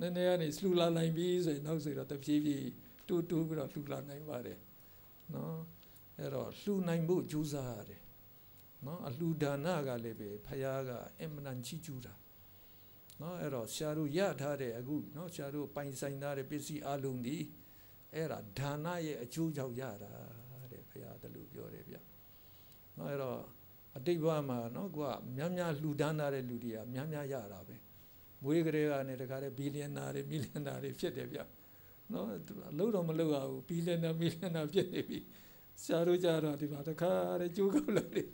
နည်းနည်းကနေလှူလာနိုင်ပြီဆိုရင်နောက်ဆိုတော့တဖြည်းဖြည်းတူတူပြီးတော့လှူလာနိုင်ပါတယ်နော်အဲ့တော့လှူနိုင်ဖို့ကြိုးစားရတယ်နော်အလှူဒါနကလည်းပဲဖရာကအင်မတန်ချီးကျူးတာနော်အဲ့တော့ဆရာတို့ရထားတဲ့အခုနော်ဆရာတို့ပိုင်ဆိုင်ထားတဲ့ပစ္စည်းအလုံးဒီအဲ့ဒါဒါနရဲ့အကျိုးကြောင့်ရတာတဲ့ဖရာတလူပြောတယ်ဗျနော်အဲ့တော့အတိတ်ဘဝမှာနော်ကိုကများများလှူဒါန်းထားတဲ့လူတွေကများများရတာပဲမွေးကလေးကနေတခါတည်းဘီလီယံနာတွေမီလီယံနာတွေဖြစ်တယ်ဗျနော်လုံးတော့မလုံးရဘူးဘီလီယံနာမီလီယံနာဖြစ်နေပြီဆရာတို့ကြတော့ဒီမှာတခါတည်းကြိုးကောက်လိုက်တယ်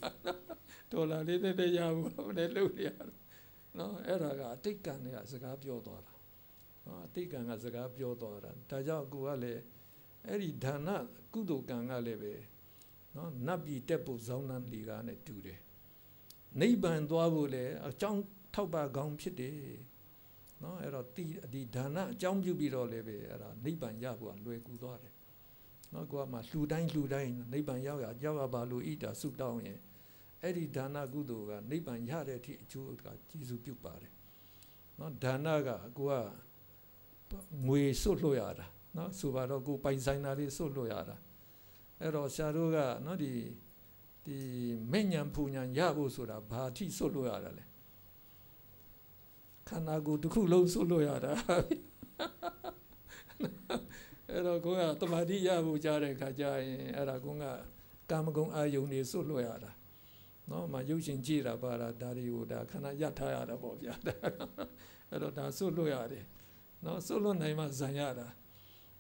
ဒေါ်လာလေးတစ်တစ်ရဘူးမလဲလုံးရတော့နော်အဲ့ဒါကအတိတ်ကံကစကားပြောသွားတာနော်အတိတ်ကံကစကားပြောသွားတာဒါကြောင့်ကိုကလည်းအဲ့ဒီဒါနကုသိုလ်ကံကလည်းပဲနော်နတ်ပြည်တက်ဖို့ဇောင်းနှံလီကနဲ့တူတယ်နိဗ္ဗာန်သွားဖို့လည်းအကြောင်းထောက်ပါကောင်းဖြစ်တယ်နော်အဲ့တော့ဒီဒီဒါနအကြောင်းပြုပြီးတော့လည်းပဲအဲ့ဒါနိဗ္ဗာန်ရဖို့ကလွယ်ကူသွားတယ်နော်ကိုကမှလှူတိုင်းလှူတိုင်းနိဗ္ဗာန်ရောက်ရကြောက်ရပါလို့ဣတာဆုတောင်းရင်အဲ့ဒီဒါနကုသိုလ်ကနိဗ္ဗာန်ရတဲ့အထိအကျိုးကကြီးစုပြုပါတယ်နော်ဒါနကကိုကငွေစွတ်လို့ရတာနော်ဆိုပါတော့ကိုပိုင်ဆိုင်တာတွေစွတ်လို့ရတာအဲ့တော့ဆရာတို့ကနော်ဒီဒီမဲ့ညာဖူညာရဖို့ဆိုတာဘာအထိစွတ်လို့ရတာလဲန္ဓာကိုယ်တစ်ခုလုံးဆုလို့ရတာအဲ့တော့ကိုကတမာတိရဖို့ကြားတဲ့ခါကျရင်အဲ့ဒါကိုကကာမဂုဏ်အာယုန်တွေဆုလို့ရတာနော်မရုပ်ရှင်ကြည့်တာပါတာဒါတွေကိုဒါခန္ဓာရထားရတာပေါ့ဗျာအဲ့တော့ဒါဆုလို့ရတယ်နော်ဆုလို့နိုင်မှဇံရတာ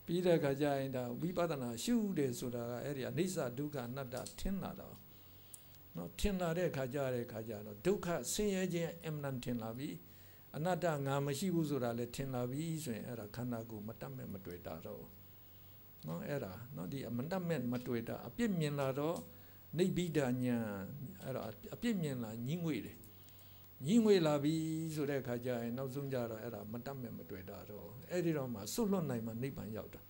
ပြီးတဲ့ခါကျရင်ဒါဝိပဿနာ ရှုတယ်ဆိုတာကအဲ့ဒီအိစ္ဆဒုက္ခအနတ္တထင်လာတော့နော်ထင်လာတဲ့ခါကျတဲ့ခါကျတော့ဒုက္ခဆင်းရဲခြင်းအမှန်တန်ထင်လာပြီအနတ္တငါမရှိဘူးဆိုတာလဲထင်လာပြီဆိုရင်အဲ့ဒါခန္ဓာကိုယ်မတတ်မဲ့မတွေ့တာတော့နော်အဲ့ဒါနော်ဒီမတတ်မဲ့မတွေ့တာအပြစ်မြင်လာတော့နိဗ္ဗိဒာညာအဲ့ဒါအပြစ်မြင်လာညှိငွေတယ်ညှိငွေလာပြီဆိုတဲ့အခါကျရင်နောက်ဆုံးကြတော့အဲ့ဒါမတတ်မဲ့မတွေ့တာတော့အဲ့ဒီတော့မှဆွလွတ်နိုင်မှနိဗ္ဗာန်ရောက်တာ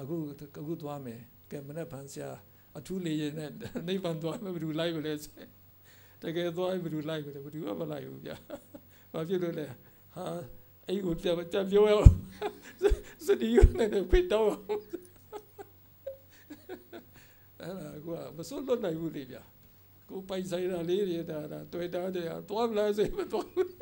အခုအခုသွားမယ်ကဲမနေ့ဖန်ဆရာအထူးလေရင်နဲ့နိဗ္ဗာန်သွားမယ်ဘယ်သူလိုက်မလဲတကယ်သွားရင်ဘယ်သူလိုက်မလဲဘယ်သူမှမလိုက်ဘူးဗျာ။ဘာဖြစ်လို့လဲ။ဟာအဲ့ကိုကြကြပြောရအောင်။စတီယိုနဲ့ဖိတော့။အဲ့ဒါကမစွန့်လွတ်နိုင်ဘူးလေဗျာ။ကိုပိုင်ဆိုင်တာလေးတွေဒါဒါတွေ့တာတွေဟာတွားမလားစေမတွားဘူး။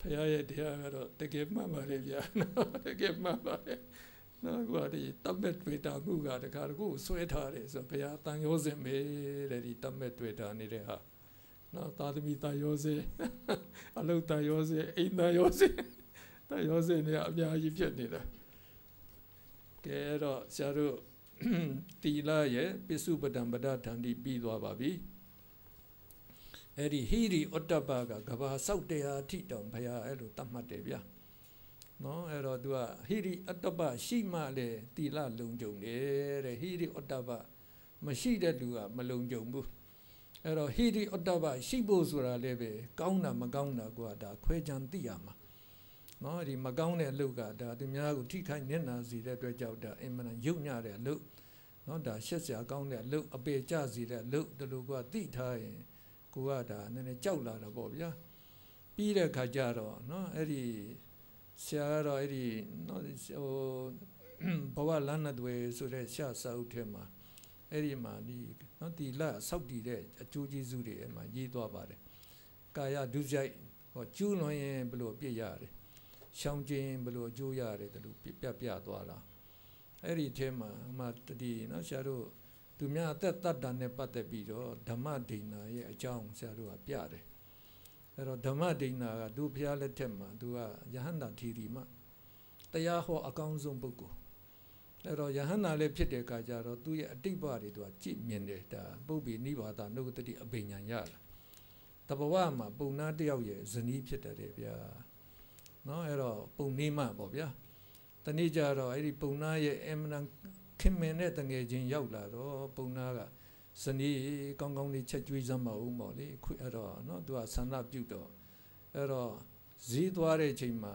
ဖရာရဲ့တရားကတော့တကယ်မှန်ပါလေဗျာနော်တကယ်မှန်ပါလေနော်ကွာဒီတပ်မဲ့တွေ့တာခုကတခါတခုဆွဲထားတယ်ဆိုဘုရားတန်ရောစင်ပဲတဲ့ဒီတပ်မဲ့တွေ့တာနေတဲ့ဟာနော်သာသမီတန်ရောစင်အလုတ်တန်ရောစင်အိမ်တန်ရောစင်တန်ရောစင်တွေအများကြီးဖြစ်နေတာကဲတော့ဆရာတို့တီလာရဲ့ပစ္စုပဒံပဒထံတိပြီးသွားပါပြီအဲ့ဒီဟိရိဩတ္တပကကဘာဆောက်တရားအထိတောင်ဘုရားအဲ့လိုတတ်မှတ်တယ်ဗျာနော်အဲ့တော့ तू ကဟိရိအတ္တပရှိမှလေတိလလုံကြုံတယ်တဲ့ဟိရိအတ္တပမရှိတဲ့လူကမလုံကြုံဘူးအဲ့တော့ဟိရိအတ္တပရှိဖို့ဆိုတာလည်းပဲကောင်းတာမကောင်းတာကဒါခွဲခြားသိရမှာနော်ဒီမကောင်းတဲ့အလုပ်ကဒါသူများကိုထိခိုက်နစ်နာစေတဲ့အတွက်ကြောင့်ဒါအင်မတန်ယုတ်ညတဲ့အလုပ်နော်ဒါရှက်စရာကောင်းတဲ့အလုပ်အပေကျစေတဲ့အလုပ်တလူကသိထားရင်ကိုကဒါနည်းနည်းကြောက်လာတာပေါ့ဗျာပြီးတဲ့ခါကျတော့နော်အဲ့ဒီဆရာကတော့အဲ့ဒီနော်ဟိုဘဝလမ်းနတွေဆိုတဲ့ဆရာစာအုပ်ထဲမှာအဲ့ဒီမှာဒီနော်တီလာဆောက်တည်တဲ့အကျိုးကျေးဇူးတွေအဲ့မှာရေးသွားပါတယ်ကာယဒုစရိုက်ဟောကျူးလွန်ရင်ဘလို့ပြစ်ရတယ်ရှောင်ကျင်ဘလို့အကျိုးရတယ်တလူပြပြသွားတာအဲ့ဒီထဲမှာအမဒီနော်ဆရာတို့သူများအသက်တတ်တာနဲ့ပတ်သက်ပြီးတော့ဓမ္မဒိဏရဲ့အကြောင်းဆရာတို့ကပြတယ်အဲ့တော့ဓမ္မဒိဏကသူဘုရားလက်ထက်မှာသူကယဟန္တာထီရီမှတရားဟောအကောင်းဆုံးပုဂ္ဂိုလ်အဲ့တော့ယဟန္တာလည်းဖြစ်တဲ့အခါကျတော့သူ့ရဲ့အတိတ်ဘဝတွေသူကကြည်မြင်တယ်ဒါပုပ္ပိနိဗ္ဗာဒနုဂတတိအပိညာရလာတဘဝမှာ ပုံနာတယောက်ရဲ့ဇနီးဖြစ်တယ်ဗျာနော်အဲ့တော့ပုံနေမှပေါ့ဗျာတနေ့ကျတော့အဲ့ဒီပုံနာရဲ့အမနာခင်မင်တဲ့တငယ်ချင်းရောက်လာတော့ပုံနာကစနေကောင်းကောင်းလေးချက်ကျွေးစမ်းပါဦးမော်လေခွေအဲ့တော့နော်သူကဆန္ဒပြုတော့အဲ့တော့ဈေးသွားတဲ့ချိန်မှာ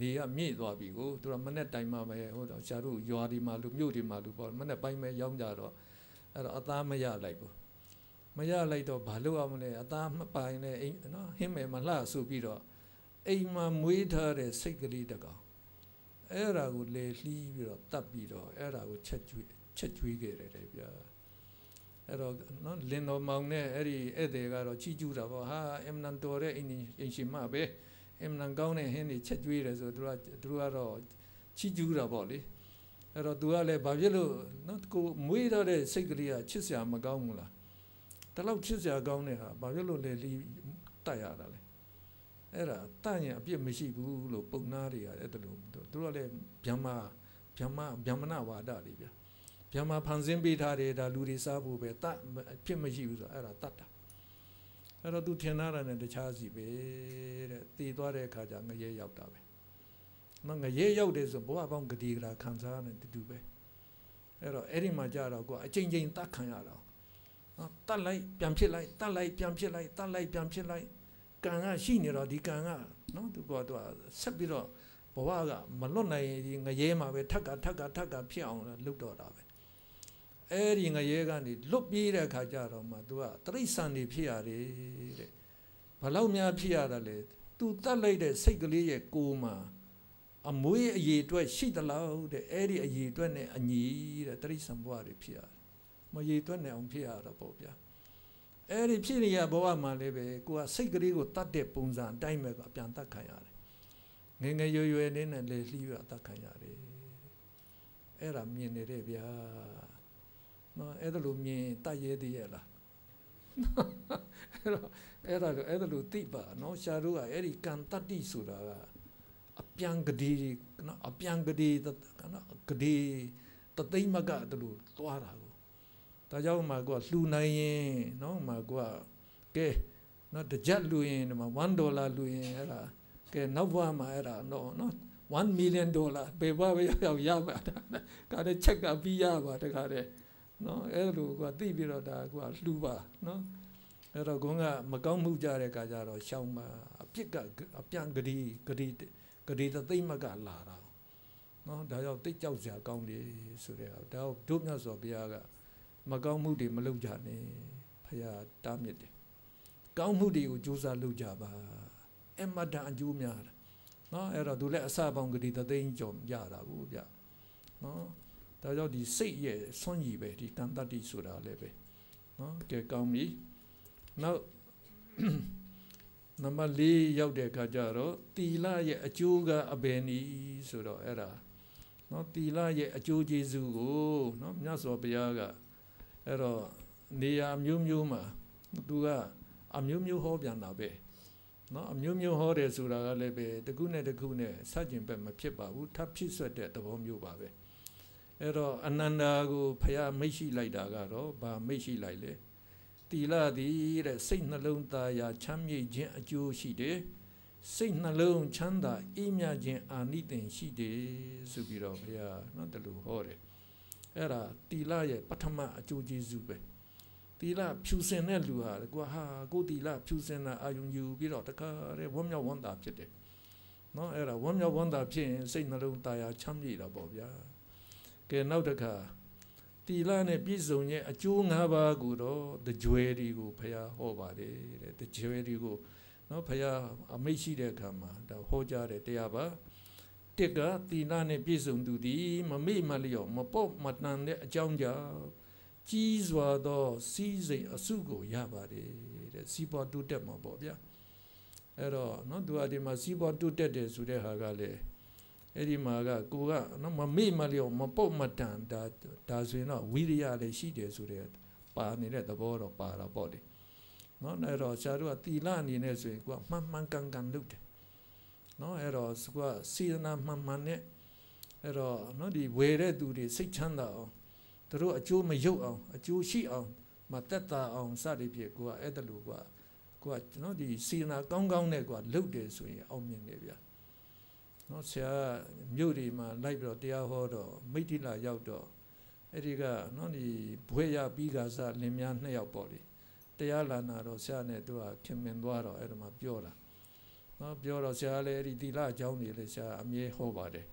ဒီကမြင့်သွားပြီကိုသူကမနဲ့တိုင်မှပဲဟိုတော့ရှားတို့ရွာဒီမှာလူမြို့ဒီမှာလူပေါ့မနဲ့ပိုင်းမဲ့ရောက်ကြတော့အဲ့တော့အသားမရလိုက်ဘူးမရလိုက်တော့ဘာလို့အောင်လဲအသားမပိုင်နဲ့အိမ်နော်ဟင်းမယ်မလှဆူပြီးတော့အိမ်မှာမွေးထားတဲ့စိတ်ကလေးတကောင်အဲ့ဒါကိုလေလှီးပြီးတော့တတ်ပြီးတော့အဲ့ဒါကိုချက်ကျွေးချက်ကျွေးခဲ့တယ်လေဗျာအဲ့တော့နော်လင်တော်မောင်နဲ့အဲ့ဒီဧည့်သည်ကတော့ချီးကျူးတာပေါ့ဟာအင်မနန်တော်တဲ့အင်းအင်းရှင်မပဲအင်မနန်ကောင်းတဲ့ဟင်းတွေချက်ကျွေးတယ်ဆိုသူကသူကတော့ချီးကျူးတာပေါ့လေအဲ့တော့ तू ကလည်းဘာဖြစ်လို့နော်ကိုမွေးတော့တဲ့စိတ်ကလေးကချစ်စရာမကောင်းဘူးလားတလောက်ချစ်စရာကောင်းတဲ့ဟာဘာဖြစ်လို့လဲလီတတ်ရတာလဲအဲ့ဒါတန့်ရင်အပြစ်မရှိဘူးလို့ပုံနာတွေရတယ်တလို့သူတို့ကလည်းဗျမဗျမဗျမနာဝါဒတွေဗျာပြန်มาဖန်ဆင်းပေးထားတယ်ဒါလူတွေစားဖို့ပဲတဖြစ်မရှိဘူးဆိုအဲ့ဒါတတ်တာအဲ့တော့သူထင်တာနဲ့တခြားစီပဲတဲ့တည်သွားတဲ့အခါကျငရဲရောက်တာပဲနော်ငရဲရောက်တယ်ဆိုဘဝပေါင်းဂတိကလာခံစားရတယ်တူတူပဲအဲ့တော့အဲ့ဒီမှာကြတော့ကိုအချိန်ချင်းတတ်ခံရတော့နော်တတ်လိုက်ပြန်ဖြစ်လိုက်တတ်လိုက်ပြန်ဖြစ်လိုက်တတ်လိုက်ပြန်ဖြစ်လိုက်ကံကရှိနေတော့ဒီကံကနော်သူကသူကဆက်ပြီးတော့ဘဝကမလွတ်နိုင်ဒီငရဲမှာပဲထက်ကထက်ကထက်ကဖြစ်အောင်လုပ်တော့တာပဲအဲ့ဒီငရဲကနေလွတ်ပြေးတဲ့ခါကျတော့မှ तू ကတရိษံနေဖြစ်ရတယ်တဲ့ဘလောက်များဖြစ်ရတာလဲ तू တတ်လိုက်တဲ့စိတ်ကလေးရဲ့ကိုယ်မှာအမွေးအရေအတွက်ရှိသလားတဲ့အဲ့ဒီအရေအတွက်နဲ့အညီတဲ့တရိษံဘဝတွေဖြစ်ရတယ်မရေအတွက်နဲ့အောင်ဖြစ်ရတာပေါ့ဗျာအဲ့ဒီဖြစ်နေရဘဝမှာလည်းပဲကိုကစိတ်ကလေးကိုတတ်တဲ့ပုံစံအတိုင်းပဲကပြန်တတ်ခံရတယ်ငငယ်ရွယ်ရွယ်လေးနဲ့လည်းလှီးရတတ်ခံရတယ်အဲ့ဒါမြင်နေတယ်ဗျာနော်အဲ့ဒါလိုမြင်တတ်ရဲသေးရဲ့လားအဲ့တော့အဲ့ဒါလိုအဲ့ဒါလိုသိပါနော်ရှာတို့ကအဲ့ဒီကံတတ္တိဆိုတာကအပြန်ကတိနော်အပြန်ကတိနော်ကတိတသိမ့်မကအဲ့လိုသွားတာကိုဒါကြောင့်မှကိုကလှူနိုင်ရင်နော်မှကိုကကဲနော်တကြက်လှူရင်ဒီမှာ1ဒေါ်လာလှူရင်အဲ့ဒါကဲနောက်ဘဝမှာအဲ့ဒါနော်နော်1 million dollar ဘယ်ဘဝရောက်ရောက်ရမှာဒါကတည်းချက်ကပြီးရပါတခါတည်းနော်အဲ့လိုကသိပြီးတော့ဒါကလှူပါနော်အဲ့တော့ကုန်းကမကောင်းမှုကြတဲ့ကကြတော့ရှောင်းပါအပြစ်ကအပြန်ဂရီဂရီဂရီသသိမ့်မကလာတာနော်ဒါကြောင့်တိတ်ကြောက်စရာကောင်းလေဆိုတဲ့ဟာဒါတို့မြတ်စွာဘုရားကမကောင်းမှုတွေမလုပ်ကြနဲ့ဖရာတားမြစ်တယ်ကောင်းမှုတွေကိုကြိုးစားလုပ်ကြပါအမတန်အကျိုးများတာနော်အဲ့တော့သူလည်းအစာပေါင်းဂရီသသိမ့်ကြော်ရတာဘူးဗျနော်ဒါကြောင့်ဒီစိတ်ရဲ့ဆွန့်ကြီးပဲဒီတန်တတ္တိဆိုတာလည်းပဲနော်ကဲကောင်းပြီနောက်နံပါတ်၄ရောက်တဲ့အခါကျတော့တီလာရဲ့အကျိုးကအဘယ်နည်းဆိုတော့အဲ့ဒါနော်တီလာရဲ့အကျိုးကျေးဇူးကိုနော်မြတ်စွာဘုရားကအဲ့တော့နေရာမျိုးမျိုးမှာသူကအမျိုးမျိုးဟောပြန်တာပဲနော်အမျိုးမျိုးဟောတယ်ဆိုတာကလည်းပဲတစ်ခုနဲ့တစ်ခုနဲ့ဆက်ကျင်ဘက်မဖြစ်ပါဘူးထပ်ဖြစ်ဆွတ်တဲ့သဘောမျိုးပါပဲ။အဲ့တော့အနန္တာကိုဖះမိတ်ရှိလိုက်တာကတော့ဘာမိတ်ရှိလိုက်လဲတီလာသည်တဲ့စိတ်နှလုံးသားရာချမ်းမြေ့ခြင်းအကျိုးရှိတယ်စိတ်နှလုံးချမ်းသာအေးမြခြင်းအာနိသင်ရှိတယ်ဆိုပြီးတော့ဘုရားเนาะတလူဟောတယ်အဲ့ဒါတီလာရဲ့ပထမအကျိုးကျေးဇူးပဲတီလာဖြူစင်တဲ့လူဟာကွာဟာကိုတီလာဖြူစင်တာအာယုံယူပြီးတော့တခါတဲ့ဝမ်းမြောက်ဝမ်းသာဖြစ်တယ်เนาะအဲ့ဒါဝမ်းမြောက်ဝမ်းသာဖြစ်ရင်စိတ်နှလုံးသားရာချမ်းမြေ့တာပေါ့ဗျာကဲနောက်တစ်ခါတီလာနဲ့ပြည့်စုံရဲ့အကျိုး၅ပါးကိုတော့တကြွယ်တွေကိုဖရာဟောပါတယ်တဲ့တကြွယ်တွေကိုနော်ဖရာအမိတ်ရှိတဲ့အခါမှာဒါဟောကြားတယ်တရားပါတစ်ကတီလာနဲ့ပြည့်စုံသူသည်မမေ့မလျော့မပေါ့မတန်တဲ့အကြောင်းကြောင့်ကြီးစွာသောစီးစိမ်အစုကိုရပါတယ်တဲ့စီးပွားတိုးတက်မှာပေါ့ဗျာအဲ့တော့နော်သူကဒီမှာစီးပွားတိုးတက်တယ်ဆိုတဲ့ဟာကလည်းအဲ့ဒီမှာကကိုကနော်မမေ့မလျော်မပုတ်မတန်ဒါဒါဆိုရင်တော့ဝိရိယလည်းရှိတယ်ဆိုတဲ့ပါနေတဲ့သဘောတော့ပါတာပေါ့လေနော်အဲ့တော့ဆရာတို့ကတီလအနေနဲ့ဆိုရင်ကိုကမှန်မှန်ကန်ကန်လုပ်တယ်နော်အဲ့တော့ကိုကစေတနာမှန်မှန်နဲ့အဲ့တော့နော်ဒီဝယ်တဲ့သူတွေစိတ်ချမ်းသာအောင်တို့အကျိုးမရုပ်အောင်အကျိုးရှိအောင်မတက်တာအောင်စသည်ဖြင့်ကိုကအဲ့တလူကကိုကနော်ဒီစေတနာကောင်းကောင်းနဲ့ကိုကလုပ်တယ်ဆိုရင်အောင်မြင်တယ်ဗျာနော်ဆရာမြို့ဒီမှာလိုက်ပြီးတော့တရားဟောတော့မိတ္တိလာရောက်တော့အဲ့ဒီကနော်ဒီဘွဲရပြီးကစားလင်များနှစ်ယောက်ပေါ့လေတရားလာနာတော့ဆရာနဲ့သူကခင်မင်သွားတော့အဲ့ဒါမှပြောတာနော်ပြောတော့ဆရာလည်းအဲ့ဒီသီလအကြောင်းတွေလည်းဆရာအမြဲဟောပါတယ်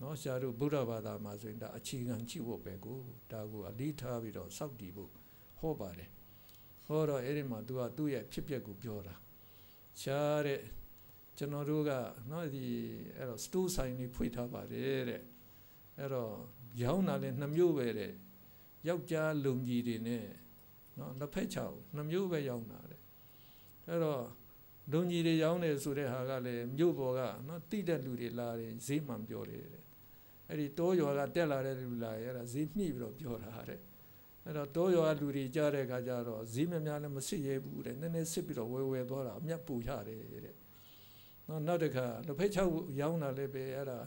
နော်ဆရာတို့ဗုဒ္ဓဘာသာမှာဆိုရင်ဒါအခြေခံကြည့်ဖို့ပဲကိုဒါကိုအလေးထားပြီးတော့စောင့်တည်ဖို့ဟောပါတယ်ဟောတော့အဲ့ဒီမှာသူကသူ့ရဲ့ဖြစ်ပျက်ကိုပြောတာရှားတဲ့ကျွန်တော်တို့ကနော်ဒီအဲ့တော့စတိုးဆိုင်တွေဖွင့်ထားပါတယ်တဲ့အဲ့တော့ရောင်းတာလည်းနှမျိုးပဲတဲ့ယောက်ျားလုံကြီးတွေနဲ့နော်လက်ဖက်ချောက်နှမျိုးပဲရောင်းတာတဲ့အဲ့တော့လုံကြီးတွေရောင်းတယ်ဆိုတဲ့ဟာကလည်းမြို့ပေါ်ကနော်တိတဲ့လူတွေလာတယ်ဈေးမှန်ပြောတယ်တဲ့အဲ့ဒီတောရွာကတက်လာတဲ့လူလာရဲ့အဲ့ဒါဈေးနှိပြီးတော့ပြောတာတဲ့အဲ့တော့တောရွာလူတွေကြားတဲ့အခါကျတော့ဈေးမများလည်းမစစ်ရဲဘူးတဲ့နည်းနည်းစစ်ပြီးတော့ဝဲဝဲသွားတာအမျက်ပူရတယ်တဲ့နော်နောက်တစ်ခါလက်ဖက်ချောက်ရောင်းတာလည်းပဲအဲ့ဒါ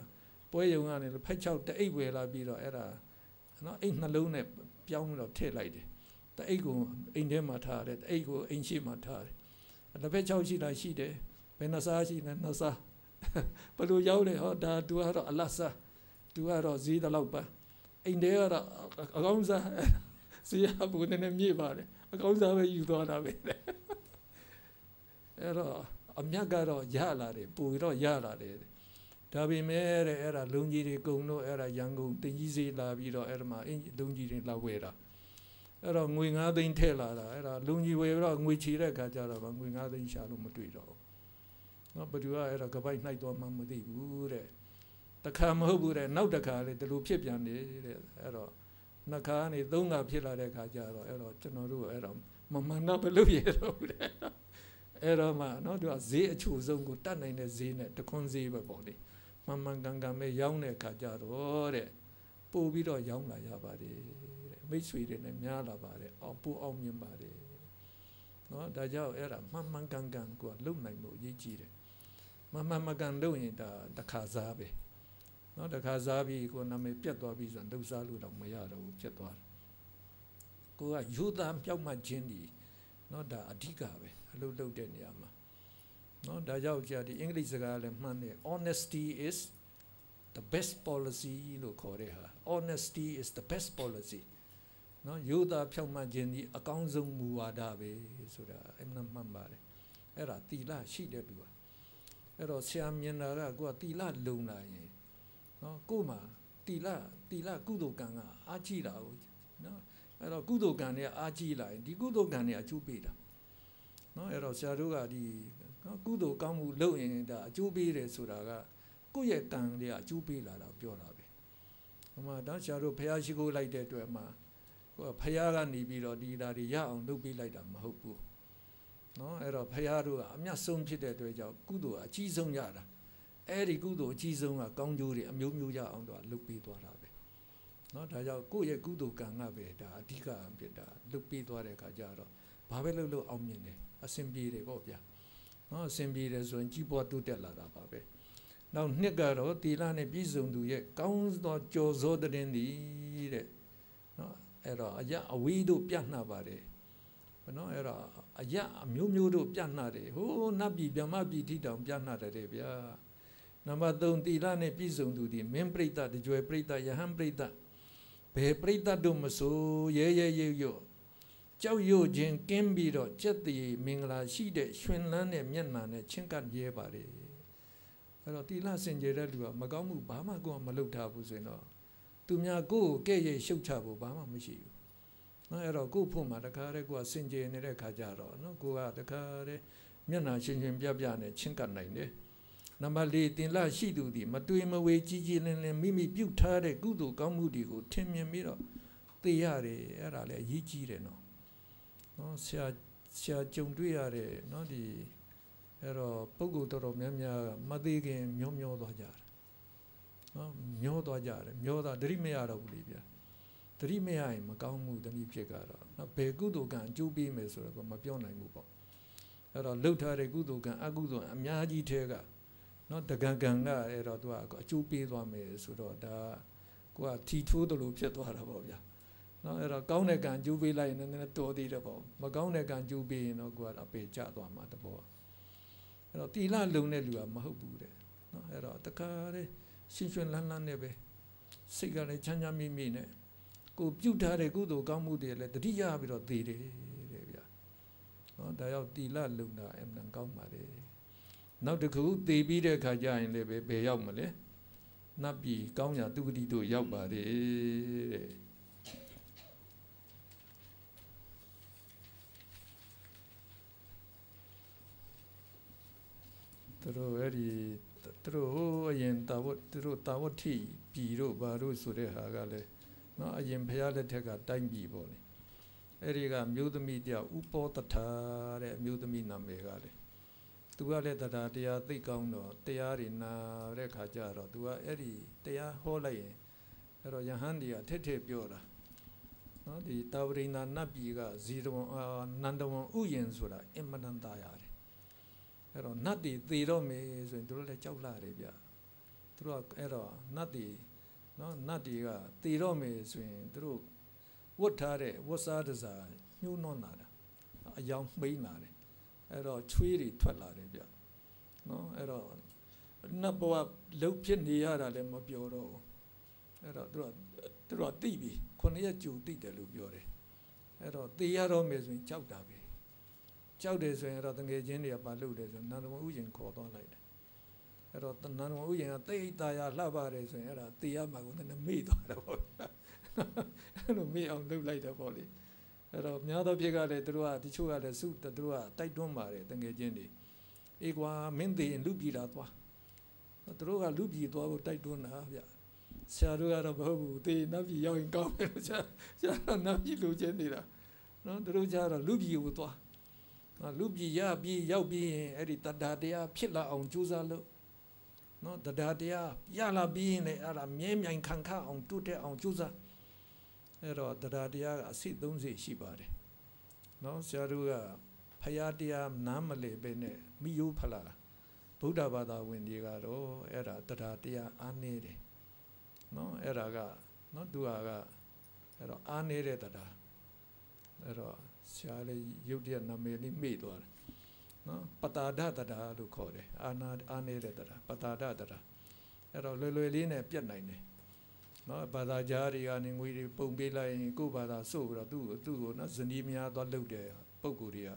ပွဲယုံကနေလက်ဖက်ချောက်တအိတ်ဝယ်လာပြီးတော့အဲ့ဒါနော်အိတ်နှလုံးနဲ့ပြောင်းပြီးတော့ထည့်လိုက်တယ်တအိတ်ကိုအိမ်ထဲမှာထားတယ်တအိတ်ကိုအိမ်ရှိမှာထားတယ်လက်ဖက်ချောက်ရှိတာရှိတယ်ဘယ်နှစားရှိလဲနှစားဘယ်လိုရောက်လဲဟောဒါ तू ကတော့အလတ်စား तू ကတော့ဈေးတလောက်ပါအိမ်ထဲကတော့အကောင်းစားဈေးကဘုန်းနဲ့မြေ့ပါတယ်အကောင်းစားပဲယူသွားတာပဲအဲ့တော့အမြတ်ကတော့ရလာတယ်ပူတော့ရလာတယ်ဒါပေမဲ့တဲ့အဲ့ဒါလုံကြီးတွေကုံတော့အဲ့ဒါရန်ကုန်တင်ကြီးစေးလာပြီးတော့အဲ့ဒါမှအင်လုံကြီးတွေလာဝယ်တာအဲ့တော့ငွေ9သိန်းထည့်လာတာအဲ့ဒါလုံကြီးဝယ်ပြီးတော့ငွေချေတဲ့အခါကျတော့ငွေ9သိန်းရှာလို့မတွေ့တော့ဘူးနော်ဘသူကအဲ့ဒါကပိုက်နှိုက်သွားမှမသိဘူးတဲ့တခါမဟုတ်ဘူးတဲ့နောက်တခါလေဒီလိုဖြစ်ပြန်တယ်တဲ့အဲ့တော့နှစ်ခါကနေသုံးခါဖြစ်လာတဲ့အခါကျတော့အဲ့တော့ကျွန်တော်တို့အဲ့တော့မမှန်တော့ဘယ်လိုရတော့ဘူးတဲ့အဲ့တော့မှနော်သူကဈေးအချိုဆုံးကိုတတ်နိုင်တဲ့ဈေးနဲ့တခွန်းဈေးပဲပေါ့လေမှန်မှန်ကန်ကန်ပဲရောင်းတဲ့အခါကျတော့တဲ့ပို့ပြီးတော့ရောင်းလာရပါတယ်တဲ့မိတ်ဆွေတွေနဲ့များလာပါတယ်အောင်ပို့အောင်မြင်ပါတယ်နော်ဒါကြောင့်အဲ့ဒါမှန်မှန်ကန်ကန်ကိုလုံနိုင်မှုအရေးကြီးတယ်မှန်မှန်မကန်လုံရင်ဒါတခါစားပဲနော်တခါစားပြီးကိုနာမည်ပြတ်သွားပြီဆိုတော့လှုပ်ရှားလို့တော့မရတော့ဘူးပြတ်သွားတယ်ကိုကယူသားပြောက်မှချင်းဒီနော်ဒါအဓိကပဲအလုပ်လုပ်တဲ့နေရာမှာနော်ဒါကြောင့်ကြာဒီအင်္ဂလိပ်စကားလည်းမှန်တယ် honesty is the best policy လို့ခေါ်တဲ့ဟာ honesty is the best policy နော်ရိုးသားဖြောင့်မတ်ခြင်းဒီအကောင်းဆုံးမူဝါဒပဲဆိုတာအမှန်မှန်ပါတယ်အဲ့ဒါတီလာရှိတဲ့သူကအဲ့တော့ဆရာမြင်တာကကိုကတီလာလုံလာရင်နော်ကို့မှာတီလာတီလာကုသိုလ်ကံကအားကြီးတာကိုနော်အဲ့တော့ကုသိုလ်ကံတွေကအားကြီးလာရင်ဒီကုသိုလ်ကံတွေအကျိုးပေးတာနော်အဲ့တော့ဆရာတို့ကဒီနော်ကုသိုလ်ကောင်းမှုလုပ်ရင်ဒါအကျိုးပေးတယ်ဆိုတာကကိုယ့်ရဲ့တန်တွေကအကျိုးပေးလာတာပြောတာပဲဟိုမှာတော့ဆရာတို့ဖះရှိခိုးလိုက်တဲ့အတွက်မှာကိုယ်ဖះကနေပြီးတော့ဒီဒါတွေရအောင်လုပ်ပေးလိုက်တာမဟုတ်ဘူးနော်အဲ့တော့ဖះတို့ကအမျက်ဆုံးဖြစ်တဲ့အတွက်ကြောင့်ကုသိုလ်အကြီးဆုံးရတာအဲ့ဒီကုသိုလ်အကြီးဆုံးကကောင်းကျိုးတွေအမျိုးမျိုးရအောင်တော့လုပ်ပေးသွားတာပဲနော်ဒါကြောင့်ကိုယ့်ရဲ့ကုသိုလ်ကံကပဲဒါအဓိကဖြစ်တာလုပ်ပေးသွားတဲ့အခါကျတော့ဘာပဲလုပ်လို့အောင်မြင်တယ်အဆင်ပြေတယ်ပေါ့ဗျာနော်အဆင်ပြေတယ်ဆိုရင်ကြီးပွားတိုးတက်လာတာပါပဲနောက်နှစ်ကတော့တီလာနဲ့ပြည်စုံသူရဲ့ကောင်းသောကြော်စောတဲ့င်းသည်တဲ့နော်အဲ့တော့အရအဝေးတို့ပြတ်နှပ်ပါတယ်ဘယ်နော်အဲ့တော့အရအမျိုးမျိုးတို့ပြတ်နှပ်တယ်ဟိုးနတ်ပြည်ဗြဟ္မပြည်ထိတောင်ပြတ်နှပ်တယ်ဗျာနံပါတ်3တီလာနဲ့ပြည်စုံသူဒီမင်းပြိတ္တတကြွယ်ပြိတ္တယဟန်ပြိတ္တဘယ်ပြိတ္တတို့မဆိုရဲရဲရဲရော့ကြောက်ရွံ့ခြင်းကင်းပြီးတော့ကြက်တည်မင်္ဂလာရှိတဲ့ရှင်လန်းတဲ့မျက်နှာနဲ့ချင်းကပ်ရဲပါလေအဲ့တော့တိလစင်ကြယ်တဲ့လူကမကောင်းမှုဘာမှကိုယ်မလုပ်ထားဘူးဆိုရင်တော့သူများကိုယ်ကိုကဲ့ရဲ့ရှုတ်ချဖို့ဘာမှမရှိဘူးနော်အဲ့တော့ကိုယ့်ဖို့မှာတခါတည်းကိုယ်ကစင်ကြယ်နေတဲ့ခါကြတော့နော်ကိုယ်ကတခါတည်းမျက်နှာရှင်ရှင်ပြပြနဲ့ချင်းကပ်နိုင်တယ်နံပါတ်၄တင်လရှိသူသည် မတွေ့မဝေကြီးကြီးလင်းလင်းမိမိပြုတ်ထားတဲ့ကုသိုလ်ကောင်းမှုတွေကိုထင်မြင်ပြီးတော့သိရတယ်အဲ့ဒါလည်းအရေးကြီးတယ်နော်နော်ဆရာဆရာကြုံတွေ့ရတဲ့နော်ဒီအဲ့တော့ပုံကူတော်တော်များများမသေးခင်မျောမျောသွားကြတယ်နော်မျောသွားကြတယ်မျောတာသတိမရတော့ဘူးလေဗျာသတိမရရင် မကောင်းမှုတနည်းဖြစ်ကတော့နော်ဘယ်ကုသိုလ်ကံအကျိုးပေးမယ်ဆိုတော့ကမပြောနိုင်ဘူးပေါ့အဲ့တော့လှုပ်ထားတဲ့ကုသိုလ်ကံအကုသိုလ်အများကြီးထဲကနော်တကံကံကအဲ့တော့သူကအကျိုးပေးသွားမယ်ဆိုတော့ဒါကိုကထီထိုးတယ်လို့ဖြစ်သွားတာပေါ့ဗျာနော်အဲ့တော့ကောင်းတဲ့ကံကျူးပေးလိုက်ရင်နည်းနည်းတော်သေးတယ်ပေါ့မကောင်းတဲ့ကံကျူးပေးရင်တော့ကိုကအပေကျသွားမှာတဘောအဲ့တော့တီလာလုံတဲ့လူကမဟုတ်ဘူးတဲ့နော်အဲ့တော့တခါတည်းရှင်းရှင်းလန်းလန်းနဲ့ပဲစိတ်ကလည်းချမ်းချမ်းမိမိနဲ့ကိုပြုတ်ထားတဲ့ကုသိုလ်ကောင်းမှုတွေလည်းတတိယပြီးတော့သေးတယ်တဲ့ဗျာနော်ဒါရောက်တီလာလုံတာအမှန်ကောင်းပါလေနောက်တစ်ခုသေပြီးတဲ့ခါကျရင်လည်းပဲဘယ်ရောက်မလဲနတ်ပြည်ကောင်းရာသူဂတိတို့ရောက်ပါတယ်တဲ့သူတို့အဲ့ဒီသူတို့ဟိုအရင်တာဝတ်သူတို့တာဝတ်ထိပြည်တို့ဘာတို့ဆိုတဲ့ဟာကလည်းနော်အရင်ဖရာလက်ထက်ကတိုင်းပြည်ပေါ့လေအဲ့ဒီကမျိုးသမီးတယောက်ဥပောတထာတဲ့အမျိုးသမီးနာမည်ကလေသူကလည်းတရားတရားသိကောင်းတော့တရားတွေနာတဲ့ခါကျတော့သူကအဲ့ဒီတရားဟောလိုက်ရင်အဲ့တော့ယဟန်ဒီကထစ်ထစ်ပြောတာနော်ဒီတာဝရိန္ဒာနတ်ပြည်ကဇီတဝန်အာနန္ဒဝန်ဥယျင်ဆိုတာအင်မတန်တရားအဲ့တော့နတ်တွေသေတော့မယ်ဆိုရင်တို့လည်းကြောက်လာတယ်ဗျတို့ကအဲ့တော့နတ်တွေနော်နတ်တွေကသေတော့မယ်ဆိုရင်တို့ဝတ်ထားတဲ့ဝတ်စားတစားညှိုးနှွမ်းလာတာအယောင်မှိန်းလာတယ်အဲ့တော့ချွေးတွေထွက်လာတယ်ဗျနော်အဲ့တော့နတ်ဘဝလှုပ်ဖြစ်နေရတာလည်းမပြောတော့ဘူးအဲ့တော့တို့ကတို့ကတိပြီခုနှစ်ရက်ကြိုတိတယ်လို့ပြောတယ်အဲ့တော့သေရတော့မယ်ဆိုရင်ကြောက်တာပဲကြောက်တယ်ဆိုရင်တော့တငယ်ချင်းတွေကပါလှုပ်တယ်ဆိုနန္ဒမဥယျင်ခေါ်သွားလိုက်တယ်အဲ့တော့နန္ဒမဥယျင်ကတိတ်တရာလှပတယ်ဆိုရင်အဲ့ဒါတေရမှာကိုနည်းနည်းမေ့သွားတယ်ပေါ့အဲ့လိုမေ့အောင်လှုပ်လိုက်တယ်ပေါ့လေအဲ့တော့များသောဖြစ်ကလည်းတို့ကတချို့ကလည်းစုတို့ကတိုက်တွန်းပါတယ်တငယ်ချင်းတွေအေးကွာမင်းသေးရင်လူပြည်တာသွားတို့ကလူပြည်သွားဖို့တိုက်တွန်းတာဗျဆရာတို့ကတော့မဟုတ်ဘူးသေနတ်ပြည်ရောက်ရင်ကောင်းတယ်လို့ဆရာဆရာကနတ်ပြည်လိုချင်နေတာနော်တို့ကြတော့လူပြည်ကိုသွားလူပြည်ရပြည်ရောက်ပြီးရင်အဲ့ဒီတတ္တာတရားဖြစ်လာအောင်ကြိုးစားလို့နော်တတ္တာတရားရလာပြီးရင်လည်းအဲ့ဒါမြဲမြိုင်ခံခအောင်တုတ်တက်အောင်ကြိုးစားအဲ့တော့တတ္တာတရားကအစိ30ရှိပါတယ်နော်ဆရာတို့ကဖရာတရားနားမလည်ပဲနဲ့မိယိုးဖလာဗုဒ္ဓဘာသာဝင်တွေကတော့အဲ့ဒါတတ္တာတရားအားနေတယ်နော်အဲ့ဒါကနော်သူကအဲ့တော့အားနေတဲ့တတ္တာအဲ့တော့ဆရာလည်းရုပ်တရက်နာမည်လေးမေ့သွားတယ်နော်ပတာဒတတာလို့ခေါ်တယ်အာနာအာနေတဲ့တတာပတာဒတတာအဲ့တော့လွယ်လွယ်လေးနဲ့ပြတ်နိုင်တယ်နော်ဘာသာကြားတွေကနေငွေတွေပုံပေးလိုက်ရင်ကို့ဘာသာစို့ပြီးတော့သူ့ကိုသူ့ကိုနော်ဇနီးများသွားလှုပ်တဲ့ပုံကိုယ်တွေက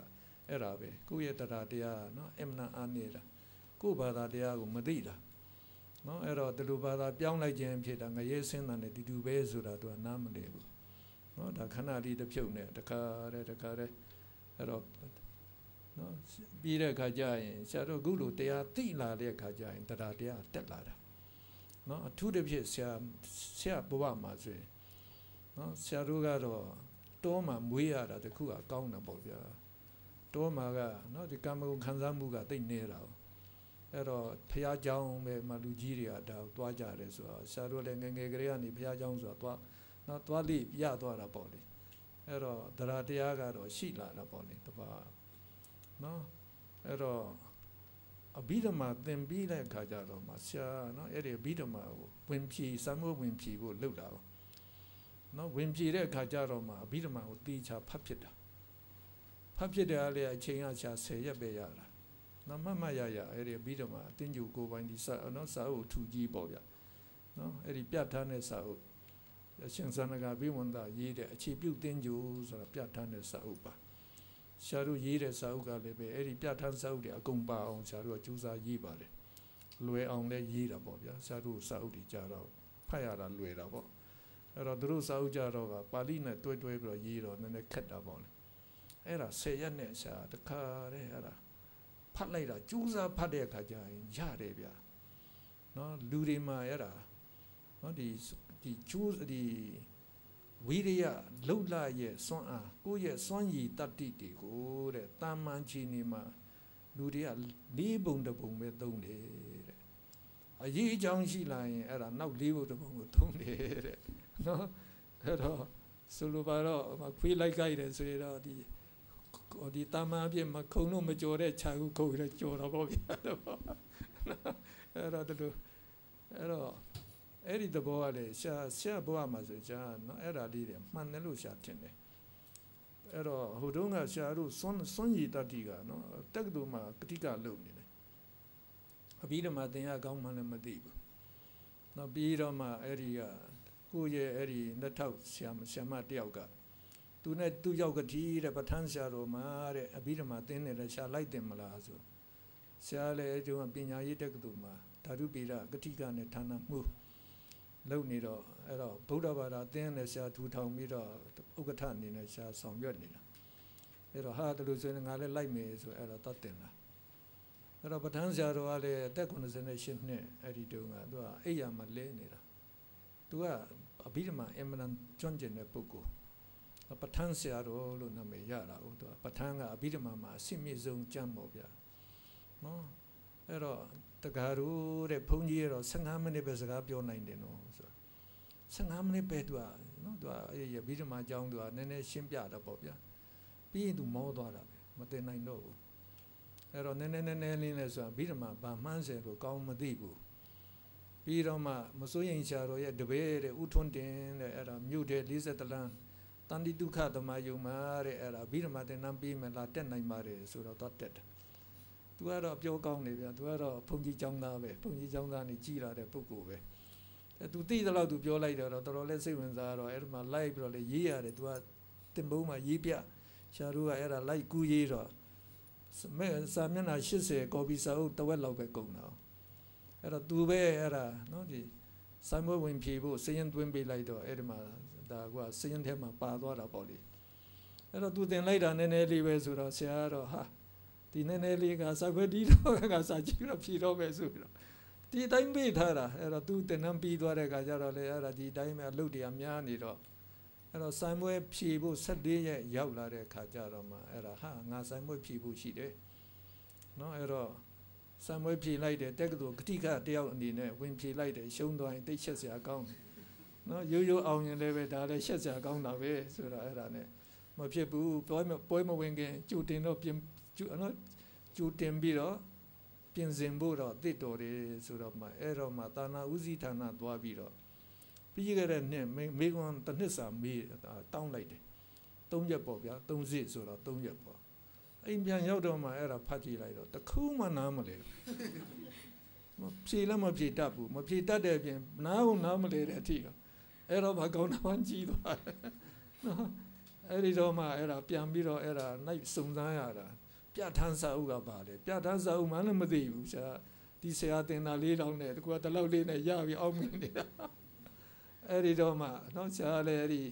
အဲ့ဒါပဲကိုယ့်ရဲ့တရားတရားနော်အမနာအာနေတာကို့ဘာသာတရားကိုမသိတာနော်အဲ့တော့ဒီလိုဘာသာပြောင်းလိုက်ခြင်းဖြစ်တာငရဲဆင်းတာနဲ့ဒီတူပဲဆိုတာသူကနားမလည်ဘူးနော်ဒါခဏလေးတစ်ဖြုတ်နဲ့တခါတည်းတခါတည်းအဲ့တော့နော်ပြီးတဲ့ခါကျရင်ဆရာတို့ခုလိုတရားသိလာတဲ့ခါကျရင်တရားတရားတက်လာတာနော်အထူးတစ်ဖြစ်ဆရာဆရာဘဝမှာဆိုရင်နော်ဆရာတို့ကတော့တောမှာမွေးရတာတခုကကောင်းတာပေါ့ဗျာတောမှာကနော်ဒီကံမဂုဏ်ခံစားမှုကတိတ်နေတာ哦အဲ့တော့ဖះเจ้าပဲမလူကြီးတွေကဒါသွားကြတယ်ဆိုတော့ဆရာတို့လည်းငငယ်ကလေးကနေဖះเจ้าဆိုတော့သွားနော်သွားလိရသွားတာပေါ့လေအဲ့တော့သရတရားကတော့ရှိလာတာပေါ့လေတပါနော်အဲ့တော့အဘိဓမ္မာသင်ပြီးတဲ့အခါကျတော့မှဆရာနော်အဲ့ဒီအဘိဓမ္မာကိုဝင်ဖြီစံမိုးဝင်ဖြီဖို့လုပ်တာပေါ့နော်ဝင်ဖြီတဲ့အခါကျတော့မှအဘိဓမ္မာကိုတီးချဖတ်ဖြစ်တာဖတ်ဖြစ်တဲ့အလေးအချိန်အချာ10ရက်ပဲရတာနော်မမရရအဲ့ဒီအဘိဓမ္မာအတင်းကျူကိုပိုင်းဒီစာနော်စာအုပ်ထူကြီးပေါ့ဗျာနော်အဲ့ဒီပြဋ္ဌာန်းတဲ့စာအုပ်ရှင်သန္ဒကဘိဝန္တရေးတဲ့အခြေပြုသင်္ကြိုဆိုတာပြဋ္ဌာန်းတဲ့စာအုပ်ပါဆရာတို့ရေးတဲ့စာအုပ်ကလည်းပဲအဲ့ဒီပြဋ္ဌာန်းစာအုပ်တွေအကုန်ပါအောင်ဆရာတို့ကစူးစမ်းရေးပါတယ်လွယ်အောင်လည်းရေးတာပေါ့ဗျာဆရာတို့စာအုပ်တွေကြတော့ဖတ်ရတာလွယ်တာပေါ့အဲ့တော့တို့စာအုပ်ကြတော့ကပါဠိနဲ့တွဲတွဲပြီးတော့ရေးတော့နည်းနည်းခက်တာပေါ့လေအဲ့ဒါ၁၀ရက်နဲ့ဆရာတခါတည်းအဲ့ဒါဖတ်လိုက်တာစူးစမ်းဖတ်တဲ့အခါကျရင်ရတယ်ဗျာနော်လူတွေမှာအဲ့ဒါနော်ဒီဒီကျိုးဒီဝိရိယလှုပ်လာရဲ့စွမ်းအားကိုယ့်ရဲ့စွမ်းရည်တတ္တိတွေကိုတဲ့တာမန်ချီနေမှာလူတွေကလေးပုံတစ်ပုံပဲသုံးတယ်တဲ့အရေးအကြောင်းရှိလာရင်အဲ့ဒါနောက်လေးပုံတစ်ပုံကိုသုံးတယ်တဲ့နော်အဲ့တော့ဆိုလိုပါတော့ခွေးလိုက်ကြိုက်တယ်ဆိုရတော့ဒီဒီတာမန်အပြစ်မခုံလို့မကြော်တဲ့ခြာကုခုတ်ရကြော်တော့ဗောဗျာအဲ့တော့အဲ့တော့အဲ့ဒီသဘောကလေရှာရှာဘဝမှာဆိုကြာနော်အဲ့ဒါလေးတွေမှန်တယ်လို့ရှာထင်တယ်အဲ့တော့ဟိုတုန်းကရှာတို့စွန်းစွန်းရည်တတိကနော်တက္ကသိုလ်မှာကတိကလုပ်နေတယ်အပြီးတော့မှသင်ရကောင်းမှလည်းမသိဘူးနော်ပြီးတော့မှအဲ့ဒီကကိုရဲ့အဲ့ဒီလက်ထောက်ဆရာဆရာမတယောက်ကသူနဲ့သူရောက်ကတိတဲ့ပဋ္ဌာန်းဆရာတော်မှာတဲ့အပြီးတော့မှသင်နေလဲရှာလိုက်တယ်မလားဆိုဆရာလည်းအကျုံးပညာရေးတက္ကသိုလ်မှာဓာတုပိဒကတိကနဲ့ဌာနမှုလုပ်နေတော့အဲ့တော့ဗုဒ္ဓဘာသာသင်နဲ့ဆရာထူထောင်ပြီးတော့ဥက္ကဋ္ဌအနေနဲ့ဆရာဆောင်ရွက်နေတာအဲ့တော့ဟာတလူဆိုရင်ငါလည်းလိုက်မယ်ဆိုအဲ့တော့တတ်တင်လာအဲ့တော့ပဋ္ဌာန်းဆရာတော်ကလည်းအသက်98နှစ်အဲ့ဒီတုန်းကသူကအိယာမှာလဲနေတာသူကအဘိဓမ္မာအင်မတန်ကျွမ်းကျင်တဲ့ပုဂ္ဂိုလ်ပဋ္ဌာန်းဆရာတော်လို့နာမည်ရတာဟုတ်သူကပဋ္ဌာန်းကအဘိဓမ္မာမှာအစစ်မြေဆုံးကျမ်းပေါ့ဗျာနော်အဲ့တော့တကားတို့တဲ့ဘုန်းကြီးကတော့15မိနစ်ပဲစကားပြောနိုင်တယ်နော်ဆိုတော့15မိနစ်ပဲသူကနော်သူကအဲ့ရဗိဓမာအကြောင်းသူကနည်းနည်းရှင်းပြတာပေါ့ဗျာပြီးရင်သူမောသွားတာပဲမတင်နိုင်တော့ဘူးအဲ့တော့နည်းနည်းနည်းနည်းလင်းလဲဆိုတာဗိဓမာဗာမှန်းစယ်ကိုကောင်းမသိဘူးပြီးတော့မှမစိုးရင်ရှာတော်ရဲ့တပည့်တဲ့ဥထွန်းတင်တဲ့အဲ့ဒါမြို့တဲ့40တလန်းတန်တိဒုက္ခသမယုံမာတဲ့အဲ့ဒါဗိဓမာတင်နံပြီးမှလာတက်နိုင်ပါတယ်ဆိုတော့သွားတက်တယ်သူကတော့ပြောကောင်းနေဗျာသူကတော့ဘုံကြီးចောင်းသားပဲဘုံကြီးចောင်းသားနေကြည်လာတဲ့ပုဂ္ဂိုလ်ပဲအဲသူသိတဲ့လောက်သူပြောလိုက်တော့တော်တော်လေးစိတ်ဝင်စားတော့အဲ့ဒီမှာလိုက်ပြီးတော့လေရေးရတယ်သူကတင်ပုံးမှာရေးပြရှာတို့ကအဲ့ဒါလိုက်ကူးရေးတော့မဲစာမျက်နှာ80ကော်ပီစာအုပ်တဝက်လောက်ပဲကုန်တော့အဲ့တော့သူပဲအဲ့ဒါနော်ဒီဆိုင်မဝင်ဖြေဖို့စည်ရင်သွင်းပေးလိုက်တော့အဲ့ဒီမှာဒါကစည်ရင်ထဲမှာပါသွားတာပေါ့လေအဲ့တော့သူတင်လိုက်တာနည်းနည်းလေးပဲဆိုတော့ဆရာကတော့ဟာဒီနည်းနည်းလေးကစာခွက်တီးတော့ကစာကြည့်တော့ဖြေတော့မယ်ဆိုပြီးတော့ဒီတိုင်းပေးထားတာအဲ့တော့သူတင်နှံပြီးသွားတဲ့ခါကျတော့လေအဲ့ဒါဒီတိုင်းမှာလုတ်တရားများနေတော့အဲ့တော့ဆိုင်ပွဲဖြေဖို့14ရက်ရောက်လာတဲ့ခါကျတော့မှအဲ့ဒါဟာငါဆိုင်ပွဲဖြေဖို့ရှိတယ်နော်အဲ့တော့ဆိုင်ပွဲဖြေလိုက်တယ်တက်ကတူကတိကတယောက်အနေနဲ့ဝင်ဖြေလိုက်တယ်ရှုံးသွားရင်တိတ်ချက်စရာကောင်းနော်ရိုးရိုးအောင်ရင်လည်းပဲဒါလည်းချက်စရာကောင်းတာပဲဆိုတော့အဲ့ဒါနဲ့မဖြစ်ဘူးပွဲပွဲမဝင်ခင်ကြိုတင်တော့ပြင်ကျူနော်ကျူတင်ပြီးတော့ပြင်ဆင်ဖို့တော့တည်တော်တယ်ဆိုတော့မှအဲ့တော့မှသာနာဥစည်းဌာနသွားပြီးတော့ပြီးခဲ့တဲ့နှစ်မေကွန်တစ်နှစ်စာမေးတောင်းလိုက်တယ်သုံးရက်ပေါ့ဗျာသုံးစစ်ဆိုတော့သုံးရက်ပေါ့အိမ်ပြန်ရောက်တော့မှအဲ့ဒါဖတ်ကြည့်လိုက်တော့တခုမှနားမလဲမဖြေလည်းမဖြေတတ်ဘူးမဖြေတတ်တဲ့အပြင်နားကိုနားမလဲတဲ့အထိကအဲ့တော့ဘာကောင်းတာမှကြီးသွားတယ်နော်အဲ့ဒီတော့မှအဲ့ဒါပြန်ပြီးတော့အဲ့ဒါနိုင်စုံစမ်းရတာပြဋ္ဌာန်းစာအုပ်ကပါတယ်ပြဋ္ဌာန်းစာအုပ်မှလည်းမသိဘူးဆရာဒီဆရာတင်တာလေးတောင်းနဲ့တကူကတလောက်လေးနဲ့ရပြီးအောင်မင်းနေတာအဲ့ဒီတော့မှနောက်ဆရာလည်းအဲ့ဒီ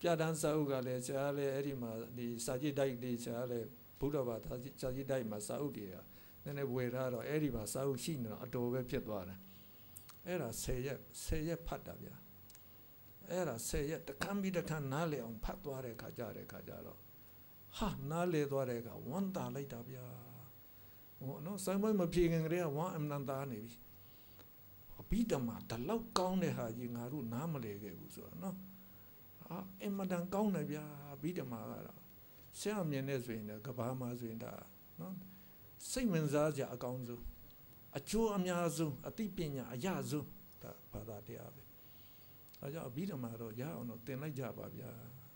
ပြဋ္ဌာန်းစာအုပ်ကလည်းဆရာလည်းအဲ့ဒီမှာဒီစာကြည့်တိုက်လေးဆရာလည်းဘုရားဘာသာစာကြည့်တိုက်မှာစာအုပ်တွေကနည်းနည်းဝယ်ထားတော့အဲ့ဒီမှာစာအုပ်ရှိနေတော့အတော်ပဲဖြစ်သွားတယ်အဲ့ဒါ10ရက်10ရက်ဖတ်တာဗျာအဲ့ဒါ10ရက်တခန်းပြီးတခန်းနားလည်အောင်ဖတ်သွားတဲ့ခါကြတဲ့ခါကြတော့ဟာနားလေသွားတဲ့ကဝမ်းတာလိုက်တာဗျာဟောနော်ဆိုင်မမဖြေခင်ကလေးကဝမ်းအမှန်တာနေပြီအဘိဓမ္မာဒီလောက်ကောင်းတဲ့ဟာကြီးငါတို့နားမလဲခဲ့ဘူးဆိုတာနော်ဟာအမှန်တန်ကောင်းတယ်ဗျာအဘိဓမ္မာကတော့ဆရာမြင်နေဆိုရင်ကဘာမှာဆိုရင်ဒါနော်စိတ်ဝင်စားစရာအကောင်းဆုံးအကျိုးအများဆုံးအသိပညာအရဆုံးဒါဘာသာတရားပဲအဲကြောင့်အဘိဓမ္မာတော့ရအောင်တော့သင်လိုက်ကြပါဗျာ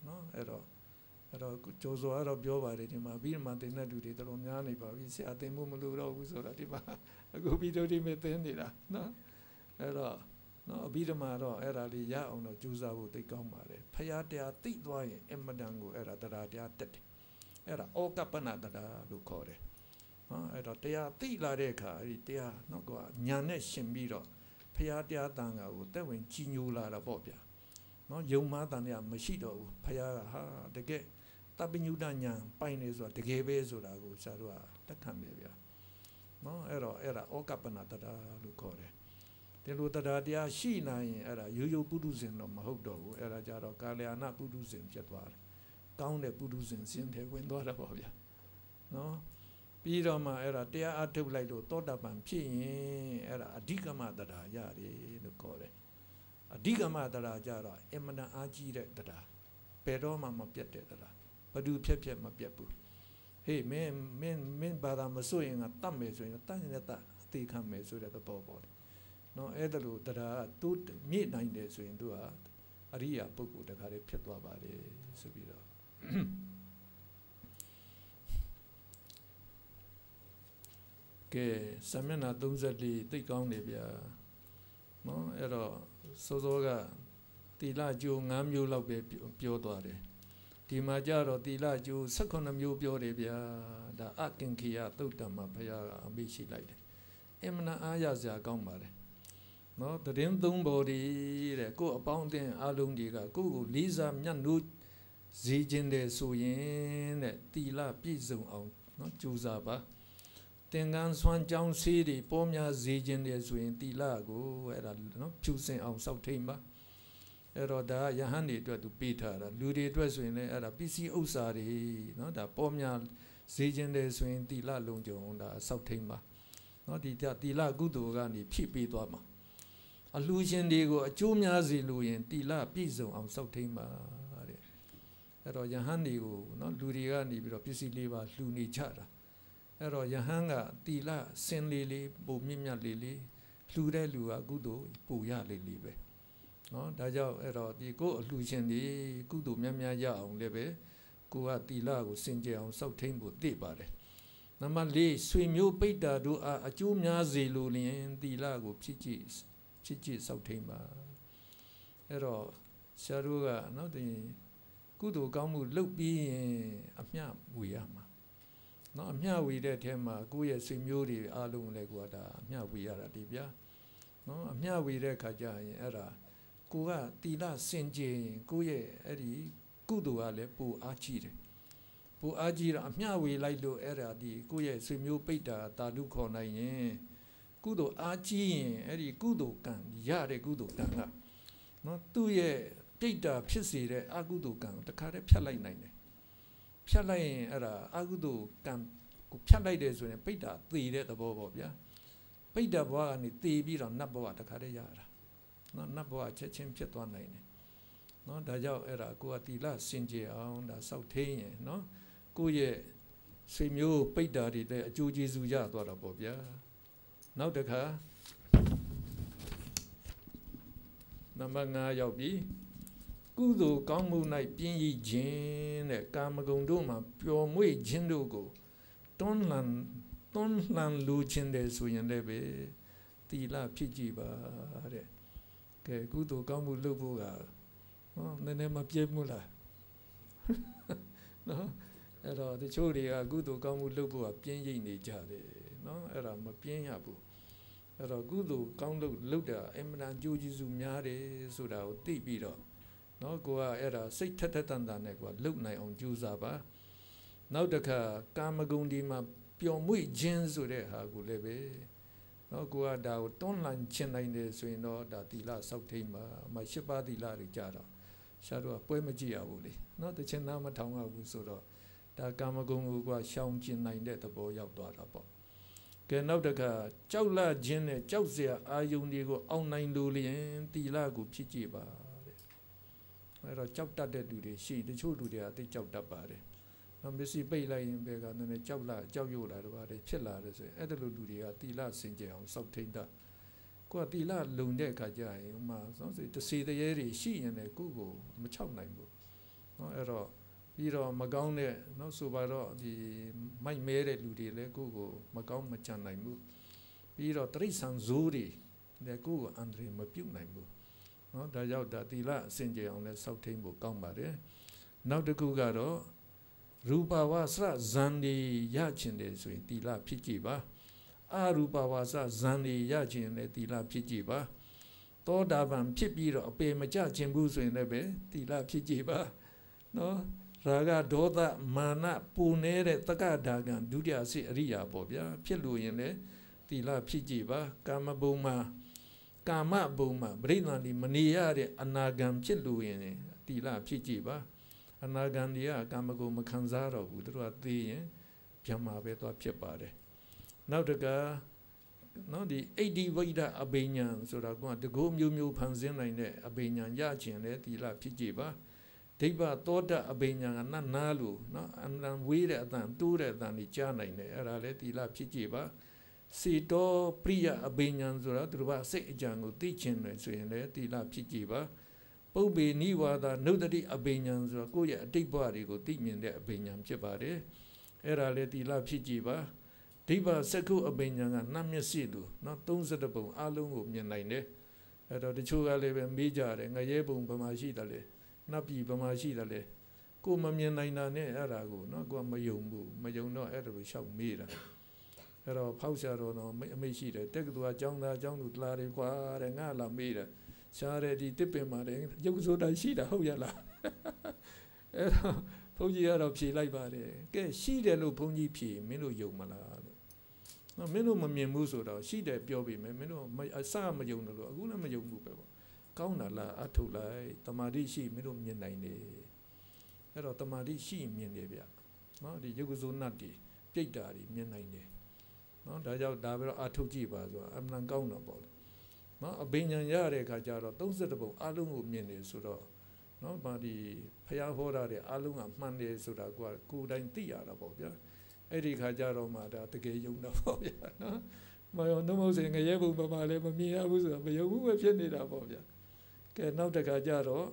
နော်အဲ့တော့အဲ့တော့ကြိုးစောကတော့ပြောပါတယ်ဒီမှာဗိဓမာသင်တဲ့လူတွေတော်တော်များနေပါပြီဆရာသင်မှုမလိုတော့ဘူးဆိုတော့ဒီမှာအခုဗိဓုတိမေသင်နေတာနော်အဲ့တော့နော်အဘိဓမ္မာတော့အဲ့ဒါလေးရအောင်တော့ကြိုးစားဖို့သိကောင်းပါတယ်ဖရာတရားသိသွားရင်အမတန်ကိုအဲ့ဒါတရားတရားတက်တယ်အဲ့ဒါဩကပနတရားလို့ခေါ်တယ်နော်အဲ့တော့တရားသိလာတဲ့အခါအဲ့ဒီတရားနော်ကွာညာနဲ့ရှင်ပြီးတော့ဖရာတရားတန်ခါကိုတက်ဝင် ကြီးညိုလာတာပေါ့ဗျာနော်ယုံမားတန်တရားမရှိတော့ဘူးဖရာကဟာတကယ်တပညုတညာပိုင်နေဆိုတာတကယ်ပဲဆိုတာကိုဆရာတို့ကတက်ခံပြီဗျာနော်အဲ့တော့အဲ့ဒါဩကပနာတတာလို့ခေါ်တယ်ဒီလိုတတာတရားရှိနိုင်ရင်အဲ့ဒါရိုးရိုးပုထုဇဉ်တော့မဟုတ်တော့ဘူးအဲ့ဒါကြတော့ကာလျာဏပုထုဇဉ်ဖြစ်သွားတယ်ကောင်းတဲ့ပုထုဇဉ်စဉ်ထဲဝင်သွားတာပေါ့ဗျာနော်ပြီးတော့မှအဲ့ဒါတရားအထုတ်လိုက်လို့သောတာပန်ဖြစ်ရင်အဲ့ဒါအဓိကမတရာရတယ်လို့ခေါ်တယ်အဓိကမတရာကြတော့အမနာအားကြီးတဲ့တရာဘယ်တော့မှမပြတ်တဲ့တရာဘာတူဖြက်ဖြက်မပြတ်ဘူးဟေးမင်းမင်းမင်းဘာသာမစွရင်ကတတ်မယ်ဆိုရင်တတ်ရင်လည်းတတ်အသေးခံမယ်ဆိုတဲ့သဘောပေါ့နော်အဲ့ဒါလို့တရားသူမြင့်နိုင်တယ်ဆိုရင်သူကအရိယာပုဂ္ဂိုလ်တခါလေးဖြစ်သွားပါတယ်ဆိုပြီးတော့ကဲဆမျက်နှာ34သိကောင်းနေဗျာနော်အဲ့တော့စောစောကတီလာဂျို9မျိုးလောက်ပဲပြောသွားတယ်ဒီမှာကြတော့သီလကျိုး18မျိုးပြောတယ်ဗျာဒါအကင်ခိယသုတ်တမဘုရားကအမိရှိလိုက်တယ်အင်မနာအားရစရာကောင်းပါတယ်နော်တရင်သုံးဘော်ဒီတဲ့ကို့အပေါင်းအသင်းအလုံးကြီးကကို့ကိုလေးစားမြတ်လို့ဈေးခြင်းတယ်ဆိုရင်တဲ့သီလပြည့်စုံအောင်နော်ကြိုးစားပါသင်္ကန်းဆွမ်းကြောင်းဆေးတွေပေါ်များဈေးခြင်းတယ်ဆိုရင်သီလကိုအဲ့ဒါနော်ဖြူစင်အောင်စောက်ထိန်ပါအဲ့တော့ဒါယဟန်တွေအတွက်သူပေးထားတာလူတွေအတွက်ဆိုရင်လည်းအဲ့ဒါပစ္စည်းဥစ္စာတွေနော်ဒါပေါ်များဈေးချင်းတယ်ဆိုရင်တိလလုံးကြုံဒါအဆောက်ထိန်ပါနော်ဒီတိလကုသိုလ်ကနေဖြည့်ပေးသွားမှာအလှရှင်တွေကိုအကျိုးများစေလို့ရင်တိလပြည့်စုံအောင်စောက်ထိန်ပါတဲ့အဲ့တော့ယဟန်တွေကိုနော်လူတွေကနေပြီးတော့ပစ္စည်းလေးပါလှူနေကြတာအဲ့တော့ယဟန်ကတိလစင်လေးလေးပုံမြင့်မြတ်လေးလေးလှူတဲ့လူကကုသိုလ်ပူရလေးလေးပဲနော်ဒါကြောင့်အဲ့တော့ဒီကိုအလှရှင်ဒီကုသိုလ်များများရအောင်လည်းပဲကိုကတီလာကိုစင်ကြယ်အောင်စောက်ထိန်ဖို့သိပါတယ်နံပါတ်၄ဆွေမျိုးပိတ္တာတို့အားအကျိုးများစေလိုလျင်တီလာကိုဖြစ်ကြည့်ဖြစ်ကြည့်စောက်ထိန်ပါအဲ့တော့ဆရာတို့ကနော်ဒီကုသိုလ်ကောင်းမှုလုပ်ပြီးရင်အမျှဝေရမှာနော်အမျှဝေတဲ့အထဲမှာကိုယ့်ရဲ့ဆွေမျိုးတွေအားလုံးလည်းကိုကဒါအမျှဝေရတာဒီဗျာနော်အမျှဝေတဲ့ခါကျရင်အဲ့ဒါကိုကတီလစင်ကြင်ကိုရဲ့အဲ့ဒီကုသိုလ်ကလည်းပူအားကြီးတယ်ပူအားကြီးတော့အမျှဝေလိုက်လို့အဲ့ဒါဒီကိုရဲ့ဆွေမျိုးပိတ်တာတာဓုခေါ်နိုင်ရင်ကုသိုလ်အားကြီးရင်အဲ့ဒီကုသိုလ်ကံရတဲ့ကုသိုလ်ကံကနော်သူ့ရဲ့ပိတ်တာဖြစ်စေတဲ့အကုသိုလ်ကံတခါတည်းဖြတ်လိုက်နိုင်တယ်ဖြတ်လိုက်ရင်အဲ့ဒါအကုသိုလ်ကံကိုဖြတ်လိုက်တယ်ဆိုရင်ပိတ်တာသေတဲ့သဘောပေါ့ဗျာပိတ်တာဘဝကနေသေပြီးတော့နတ်ဘဝတခါတည်းရတာနော်နတ်ဘဝချက်ချင်းဖြစ်သွားနိုင်တယ်နော်ဒါကြောင့်အဲ့ဒါကိုကတီလစင်ကြယ်အောင်ဒါစောက်ထင်းရင်နော်ကိုယ့်ရဲ့ဆွေမျိုးပိတ်တာတွေလည်းအကျိုးကျေးဇူးရသွားတာပေါ့ဗျာနောက်တစ်ခါနံပါတ်5ရောက်ပြီကုသိုလ်ကောင်းမှု၌ပြင်းရည်ခြင်းတဲ့ကာမဂုဏ်တို့မှာပျော်မွေ့ခြင်းတို့ကိုတွန်းလှန်တွန်းလှန်လိုခြင်းတယ်ဆိုရင်လည်းပဲတီလာဖြစ်ကြည့်ပါတဲ့ကဲကုသိုလ်ကောင်းမှုလုပ်ဖို့ကနော်နည်းနည်းမပြည့်မှုလားနော်အဲ့တော့တချို့တွေကကုသိုလ်ကောင်းမှုလုပ်ဖို့ကပြင်းရိပ်နေကြတယ်နော်အဲ့ဒါမပြင်းရဘူးအဲ့တော့ကုသိုလ်ကောင်းလုပ်လုပ်တာအင်မတန်ကြိုးကြည့်စုများတယ်ဆိုတာကိုသိပြီးတော့နော်ကိုကအဲ့ဒါစိတ်ထက်ထက်တန်တန်နဲ့ကိုကလုပ်နိုင်အောင်ကြိုးစားပါနောက်တစ်ခါကာမဂုဏ်ဒီမှာပျော်မွေ့ခြင်းဆိုတဲ့ဟာကိုလည်းပဲနော်ကိုကဒါကိုတွန်းလှန်ချင်နိုင်တယ်ဆိုရင်တော့ဒါသီလစောက်ထိန်မှာအမှ၈ပါးသီလတွေကြတော့ရှာတော့ပွဲမကြည့်ရဘူးလေနော်တချင်သားမထောင်ရဘူးဆိုတော့ဒါကာမဂုဏ်ကိုကရှောင်ကျင်နိုင်တဲ့သဘောရောက်သွားတာပေါ့ကဲနောက်တစ်ခါကြောက်လန့်ခြင်းနဲ့ကြောက်စရာအာယုန်တွေကို အောင်နိုင်လို့လျင်သီလကိုဖြစ်ကြည့်ပါတဲ့အဲ့တော့ကြောက်တတ်တဲ့လူတွေရှိတချို့လူတွေကသိကြောက်တတ်ပါတယ်နော်မျက်စိပိတ်လိုက်ရင်ဘယ်ကနည်းနည်းကြောက်လာကြောက်ရွံ့လာတပါးတွေဖြစ်လာတယ်ဆိုရင်အဲ့ဒါလိုလူတွေကတီလစင်ကြအောင်စောက်ထိန်တာကိုကတီလလုံတဲ့အခါကျရင်ဥမာနော်ဆိုတစီတရေတွေရှိရင်လည်းကိုကိုမချောက်နိုင်ဘူးနော်အဲ့တော့ပြီးတော့မကောင်းတဲ့နော်ဆိုပါတော့ဒီမိုက်မဲတဲ့လူတွေလည်းကိုကိုမကောင်းမချန်နိုင်ဘူးပြီးတော့တရိษံဇိုးတွေလည်းကိုကိုအန္တရာယ်မပြုတ်နိုင်ဘူးနော်ဒါကြောင့်ဒါတီလအစင်ကြအောင်လည်းစောက်ထိန်ဖို့ကောင်းပါတယ်နောက်တစ်ခုကတော့ရူပဝါစဇန်တွေရချင်တယ်ဆိုရင်တီလာဖြစ်ကြည့်ပါအရူပဝါစဇန်တွေရချင်တယ်တီလာဖြစ်ကြည့်ပါသောတာပန်ဖြစ်ပြီးတော့အပေမကြခြင်းဘူးဆိုရင်လည်းပဲတီလာဖြစ်ကြပါနော်ရာဂဒေါသမာနပူနေတဲ့တက္ကဒါကံဒုတိယစိအရိယာပေါ့ဗျာဖြစ်လို့ရင်လည်းတီလာဖြစ်ကြပါကာမဘုံမှာကာမဘုံမှာပြိဏ္ဍာန်ဒီမနေရတဲ့အနာဂံဖြစ်လို့ရင်တီလာဖြစ်ကြပါအနာဂံတွေကကာမဂုဏ်မခံစားတော့ဘူးသူတို့ကသိရင်ပြန်มาပဲသွားဖြစ်ပါတယ်နောက်တကားနော်ဒီအဋ္ဌိဝိဒအဘိညာဆိုတာကတကိုးမျိုးမျိုးဖန်ဆင်းနိုင်တဲ့အဘိညာရခြင်းလေသီလဖြစ်ကြပါဒိဗ္ဗသောတအဘိညာကနတ်နာလို့နော်အန္တန်ဝေးတဲ့အတန်တိုးတဲ့အတန်ကြီးကြားနိုင်တယ်အဲ့ဒါလေသီလဖြစ်ကြပါစေတောပရိယအဘိညာဆိုတာသူတို့ကစိတ်အကြံကိုသိခြင်းတယ်ဆိုရင်လေသီလဖြစ်ကြပါပုပ္ပေနိဝါဒနုဒတိအဘိညာဆိုတာကိုယ့်ရဲ့အတိတ်ဘဝတွေကိုသိမြင်တဲ့အဘိညာဖြစ်ပါတယ်အဲ့ဒါလေတိလဖြစ်ကြည်ပါဒိဗ္ဗစက္ခုအဘိညာကနတ်မျက်စိသူเนาะ32ပုံအလုံးကိုမြင်နိုင်တယ်အဲ့တော့တချို့ကလည်းပဲမေးကြတယ်ငရဲပုံဗမာရှိတယ်လေနတ်ပြည်ဗမာရှိတယ်လေကိုမမြင်နိုင်တာနဲ့အဲ့ဒါကိုเนาะကိုကမယုံဘူးမယုံတော့အဲ့ဒါလိုရှောက်မေးတာအဲ့တော့ဖောက်ဆရာတော်တော့အမိတ်ရှိတယ်တက္ကသိုလ်အကြောင်းသားအကြောင်းသူတလားတွေကွာတဲ့ငါလာမေးတယ်ရှားတဲ့ဒီတစ်ပင်မှာတဲ့ရုပ်ဆိုတာရှိတာဟုတ်ရလားအဲ့တော့ဘုန်းကြီးကတော့ဖြေလိုက်ပါတယ်ကဲရှိတယ်လို့ဘုန်းကြီးဖြေမင်းတို့ယုံမလားလို့နော်မင်းတို့မမြင်ဘူးဆိုတော့ရှိတယ်ပြောပြီမယ်မင်းတို့အစမယုံလို့အခုလည်းမယုံဘူးပဲပေါ့ကောင်းတာလားအထုတ်လိုက်တမာတိရှိမင်းတို့မြင်နိုင်တယ်အဲ့တော့တမာတိရှိမြင်တယ်ဗျနော်ဒီယုတ်ကဇုနတ်တွေပြိတ္တာတွေမြင်နိုင်တယ်နော်ဒါကြောင့်ဒါပဲတော့အထုတ်ကြည့်ပါဆိုအမှန်ကောင်းတော့ပေါ့လေနော်အဘိညာဉ်ရတဲ့အခါကျတော့32ပုံအလုံးကိုမြင်နေဆိုတော့နော်ဗာဒီဖះဟောတာတဲ့အလုံးကမှန်တယ်ဆိုတာကိုကကိုယ်တိုင်သိရတာပေါ့ဗျာအဲ့ဒီခါကျတော့မှဒါတကယ်ယုံတော့ပေါ့ဗျာနော်မယုံတော့မဟုတ်စေငရဲဘုံပမာလည်းမမြင်ရဘူးဆိုတော့မယုံဘူးပဲဖြစ်နေတာပေါ့ဗျာကဲနောက်တစ်ခါကျတော့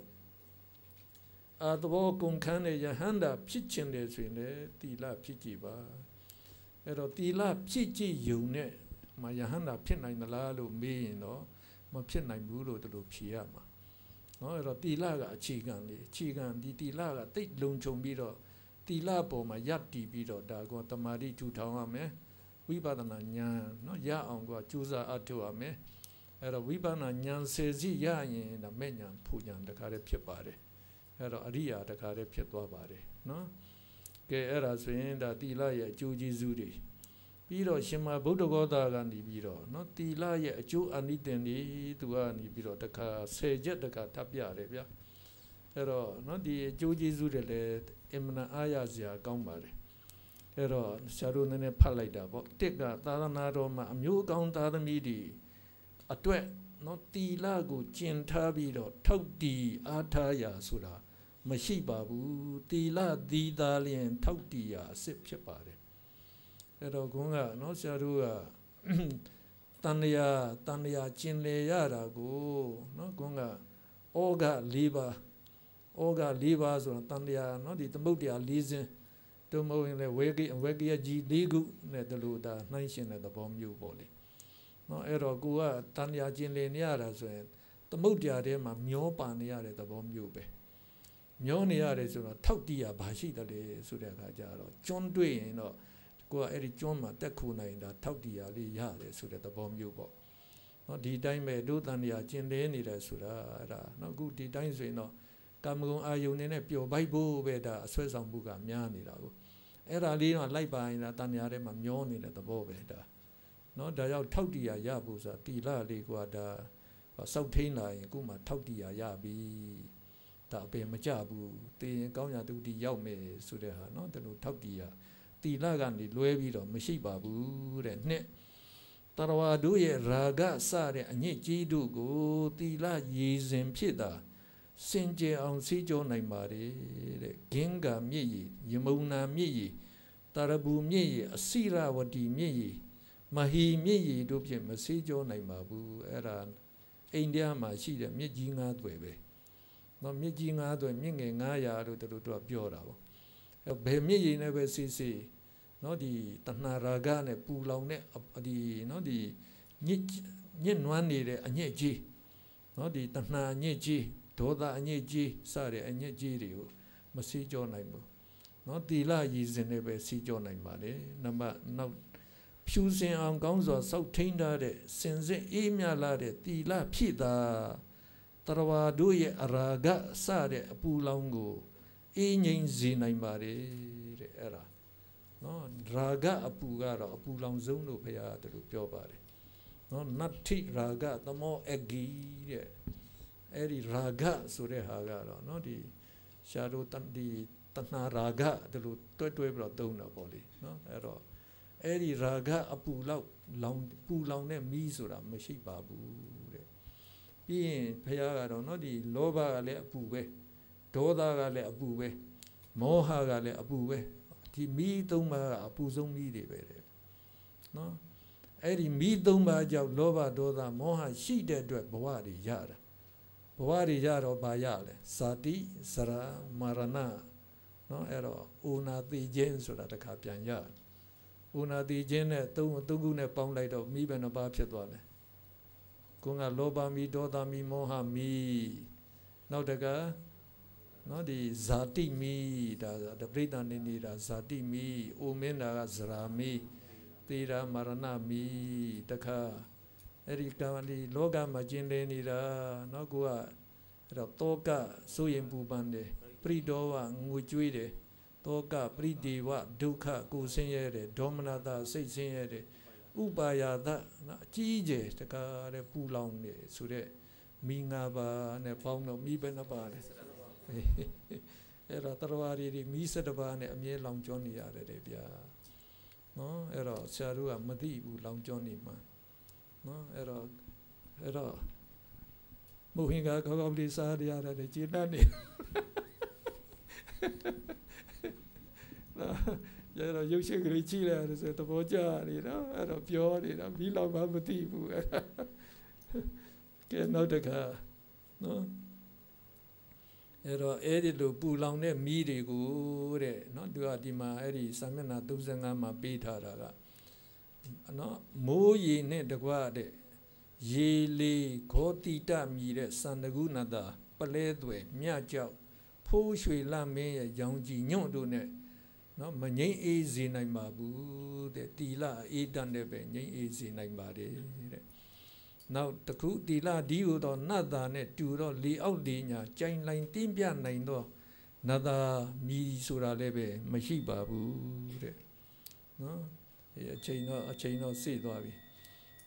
အာသဘောကုန်ခန်းတဲ့ယဟန္တာ ဖြစ်ခြင်းတယ်ဆိုရင်လေတီလာဖြစ်ကြည့်ပါအဲ့တော့တီလာဖြစ်ကြည့်ယုံနဲ့မယဟန္တာဖြစ်နိုင်သလားလို့မေးရင်တော့မဖြစ်နိုင်ဘူးလို့ဒီလိုဖြေရမှာနော်အဲ့တော့တီလကအခြေခံလေးအခြေခံဒီတီလကတိတ်လုံခြုံပြီးတော့တီလပေါ်မှာယက်တီပြီးတော့ဒါကတမာတိထူထောင်ရမယ်ဝိပဿနာဉာဏ်နော်ရအောင်ကကြိုးစားအထောက်ရမယ်အဲ့တော့ဝိပဿနာဉာဏ်စေစီရရင်ဒါမဲ့ဉာဏ်ဖူဉာဏ်တခါတည်းဖြစ်ပါတယ်အဲ့တော့အရိယာတခါတည်းဖြစ်သွားပါတယ်နော်ကဲအဲ့ဒါဆိုရင်ဒါတီလရဲ့အကျိုးကျေးဇူးတွေပြီးတော့ရှင်မဗုဒ္ဓဂောတာကနေပြီးတော့နော်တီလာရဲ့အကျိုးအနိသင်တွေသူကနေပြီးတော့တခါ၁၀ချက်တခါထပ်ပြတယ်ဗျအဲ့တော့နော်ဒီအကျိုးကျေးဇူးတွေလည်းအင်မနာအားရစရာကောင်းပါတယ်အဲ့တော့ဆရာတို့နည်းနည်းဖတ်လိုက်တာပေါ့တစ်ကသာသနာတော်မှာအမျိုးကောင်းသားသမီးတွေအတွက်နော်တီလာကိုကျင်ထားပြီးတော့ထောက်တီအားထားရာဆိုတာမရှိပါဘူးတီလာသီးသားလျင်ထောက်တီရာအစ်ဖြစ်ပါတယ်အဲ့တော့ခွန်းကနော်ဆရာတို့ကတန်လျာတန်လျာကျင်လေရတာကိုနော်ခွန်းကဩဃ၄ပါးဩဃ၄ပါးဆိုတော့တန်လျာနော်ဒီသမုတ်တရား၄စင်းတုံမဟုတ်ရင်လည်းဝေကိဝေကိယကြီး၄ခုနဲ့တလို့ဒါနှိုင်းရှင်တဲ့သဘောမျိုးပေါ့လေနော်အဲ့တော့ကိုကတန်လျာကျင်လေနေရတာဆိုရင် သမုတ်တရားထဲမှာမျောပါနေရတဲ့သဘောမျိုးပဲမျောနေရတယ်ဆိုတော့ထောက်တည်ရဘာရှိတယ်လဲဆိုတဲ့အခါကျတော့ကျွန်းတွေ့ရင်တော့ကိုကအဲ့ဒီကျွန်းမှာတက်ခိုနိုင်တာထောက်တရားလေးရတယ်ဆိုတဲ့သဘောမျိုးပေါ့နော်ဒီတိုင်းပဲဒုသန္တရာကျင်လင်းနေတယ်ဆိုတာအဲ့ဒါနော်အခုဒီတိုင်းဆိုရင်တော့ကာမဂုဏ်အာယုန်နဲ့ပျော်ပိုက်ဖို့ပဲဒါအဆွဲဆောင်မှုကများနေတာကိုအဲ့ဒါလေးတော့လိုက်ပါရင်ဒါတဏှာထဲမှာမျောနေတဲ့သဘောပဲဒါနော်ဒါကြောင့်ထောက်တရားရဖို့ဆိုတာတီလာလေးကွာဒါစောက်ထိန်လာရင်ခုမှထောက်တရားရပြီဒါအပင်မကြဘူးတည်ရင်ကောင်းရာသူတီရောက်မယ်ဆိုတဲ့ဟာနော်တလူထောက်တရားတီလကနေလွဲပြီးတော့မရှိပါဘူးတဲ့နှစ်တရဝါတို့ရဲ့ရာဂစတဲ့အညစ်ကြေးတို့ကိုတီလရေစဉ်ဖြစ်တာစင်ကြယ်အောင်စီးကြောနိုင်ပါလေတဲ့ဂင်္ဂာမြစ်ကြီးယမုန်နာမြစ်ကြီးတရဘူးမြစ်ကြီးအစိရဝတီမြစ်ကြီးမဟီမြစ်ကြီးတို့ဖြင့်မစီးကြောနိုင်ပါဘူးအဲ့ဒါအိန္ဒိယမှာရှိတဲ့မြစ်ကြီး၅သွယ်ပဲနော်မြစ်ကြီး၅သွယ်မြစ်ငယ်900လို့တို့တို့ကပြောတာပေါ့အဲဘယ်မြစ်ကြီးနဲ့ပဲစီးစီးနော်ဒီတဏှာရာဂနဲ့ပူလောင်တဲ့ဒီနော်ဒီညစ်ညစ်နွမ်းနေတဲ့အညစ်ကြီးနော်ဒီတဏှာညစ်ကြီးဒေါသအညစ်ကြီးစတဲ့အညစ်ကြီးတွေကိုမစီကြောနိုင်ဘူးနော်တီလာရည်စင်တွေပဲစီကြောနိုင်ပါတယ်နံပါတ်နောက်ဖြူစင်အောင်ကောင်းစွာစောက်ထိန်ထားတဲ့စင်စစ်အေးမြလာတဲ့တီလာဖြစ်တာတရဝါတို့ရဲ့အရာဂစတဲ့အပူလောင်ကိုအေးငြိမ်စေနိုင်ပါတယ်တဲ့အဲ့ဒါနော်ရာဂအပူကတော့အပူလောင်ဆုံးလို့ဘုရားတလူပြောပါတယ်နော်နတ္ထိရာဂသမောအဂီတဲ့အဲ့ဒီရာဂဆိုတဲ့ဟာကတော့နော်ဒီရှားတို့တန်ဒီတဏှာရာဂတလူတွဲတွဲပြီးတော့သုံးတာပေါ့လေနော်အဲ့တော့အဲ့ဒီရာဂအပူလောက်လောင်ပူလောင်တဲ့မီးဆိုတာမရှိပါဘူးတဲ့ပြီးရင်ဘုရားကတော့နော်ဒီလောဘကလည်းအပူပဲဒေါသကလည်းအပူပဲမောဟကလည်းအပူပဲဒီမိသုံးပါးကအပူဆုံးမိတွေပဲတဲ့နော်အဲ့ဒီမိသုံးပါးကြောင့်လောဘဒေါသမောဟရှိတဲ့အတွက်ဘဝတွေရတာဘဝတွေရတော့ဘာရလဲဇာတိဇရာမရဏနော်အဲ့တော့အိုနာတိခြင်းဆိုတာတစ်ခါပြန်ရအိုနာတိခြင်းနဲ့သုံးသုံးခုနဲ့ပေါင်းလိုက်တော့မိဘနှစ်ပါးဖြစ်သွားတယ်ကိုကလောဘမိဒေါသမိမောဟမိနောက်တကနော်ဒီဇာတိမိဒါတပရိသန်နေနေတာဇာတိမိအိုမင်းတာကဇရာမိသေရာမရဏမိတခါအဲ့ဒီကံဒီလောကမှာကျင်လည်နေတာနော်ကိုကအဲ့တော့တောကစိုးရင်ပူပန်တယ်ပရိဒောဝငိုကြွေးတယ်တောကပရိဒေဝဒုက္ခကိုဆင်းရဲတယ်ဒေါမနတာစိတ်ဆင်းရဲတယ်ဥပါယသနော်အကြီးကျယ်တကားတဲ့ပူလောင်နေဆိုတဲ့မိငါးပါးနဲ့ပေါင်းတော့မိဘနှစ်ပါးတယ်အဲ့တော့တရဝရီတွေမိစတပါးနဲ့အမြဲလောင်ကျွမ်းနေရတယ်တဲ့ဗျာနော်အဲ့တော့ဆရာတို့ကမသိဘူးလောင်ကျွမ်းနေမှာနော်အဲ့တော့အဲ့တော့မုဟင်္ဂါကောင်းကောင်းလေးစားရရတယ်ကျေနပ်နေနော်ရတော့ရုပ်ရှင်ကလေးကြည့်လိုက်ရတယ်ဆိုသဘောကျနေနော်အဲ့တော့ပြောနေတာမီးလောက်မှမသိဘူးကဲနောက်တစ်ခါနော်အဲ့တော့အဲ့ဒီလိုပူလောင်တဲ့မိတွေကိုတဲ့เนาะသူကဒီမှာအဲ့ဒီစာမျက်နှာ35မှာပေးထားတာကเนาะမိုးရေနဲ့တကွတဲ့ရေလေခောတိတမြည်တဲ့စန္ဒကုဏတာပလဲသွယ်မြကြောက်ဖိုးရွှေလမင်းရဲ့ရောင်ကြီးညွန့်တို့နဲ့เนาะမငိမ့်အေးစေနိုင်ပါဘူးတဲ့တီလာအေးတန်တဲ့ပဲငိမ့်အေးစေနိုင်ပါတယ်တဲ့နောက်တခုတီလာဒီဟုသောနတ်သားနှင့်တူသောလေအောက်လေညာကြိုင်လိုင်တင်းပြနိုင်သောနတ်သားမြည်ဆိုတာလည်းပဲမရှိပါဘူးတဲ့နော်အဲအချိန်တော့အချိန်တော့စေ့သွားပြီ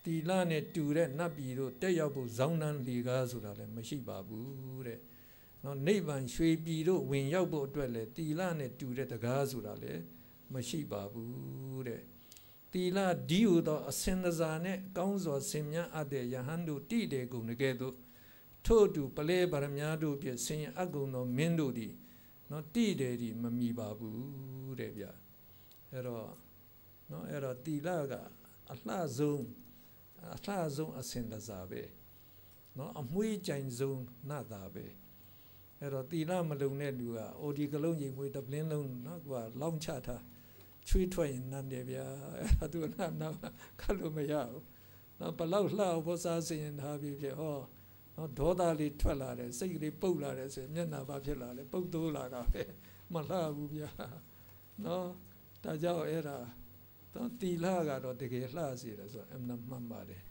တီလာနဲ့တူတဲ့နတ်ပြည်တို့တက်ရောက်ဖို့ဇောင်းနှန်းလေကားဆိုတာလည်းမရှိပါဘူးတဲ့နော်နိဗ္ဗာန်ရွှေပြည်တို့ဝင်ရောက်ဖို့အတွက်လည်းတီလာနဲ့တူတဲ့တကားဆိုတာလည်းမရှိပါဘူးတဲ့တီလာဒီဟုသောအစင်သဇာနှင့်ကောင်းစွာစင်မြအပ်တဲ့ယဟန်တို့တိတယ်ကုန်တကယ်သို့ထို့တူပလဲဗရမ ्या တို့ဖြင့်ဆင်ရအကုံသောမင်းတို့သည်နော်တိတယ်ဒီမမီပါဘူးတဲ့ဗျအဲ့တော့နော်အဲ့တော့တီလာကအလှဆုံးအလှဆုံးအစင်တစားပဲနော်အမွှေးကြိုင်ဆုံးနတ်သားပဲအဲ့တော့တီလာမလုံတဲ့လူကအိုဒီကလုံးကြီးမွေးတပလင်းလုံးနော်ကွာလောင်းချထားချွေးထွက်ရင်နတ်တယ်ဗျာအဲ့ဒါသူနာနာခတ်လို့မရဘူးနော်ဘလောက်လှအောင်ဘောစားစင်ရင်ထားပြီးဖြစ်ဟောနော်ဒေါသလေးထွက်လာတယ်စိတ်ကလေးပုတ်လာတယ်ဆိုရင်မျက်နှာပါဖြစ်လာတယ်ပုတ်တိုးလာတာပဲမလှဘူးဗျာနော်ဒါကြောင့်အဲ့ဒါတော့တီလာကတော့တကယ်လှစီတယ်ဆိုတော့အမှန်မှန်ပါတယ်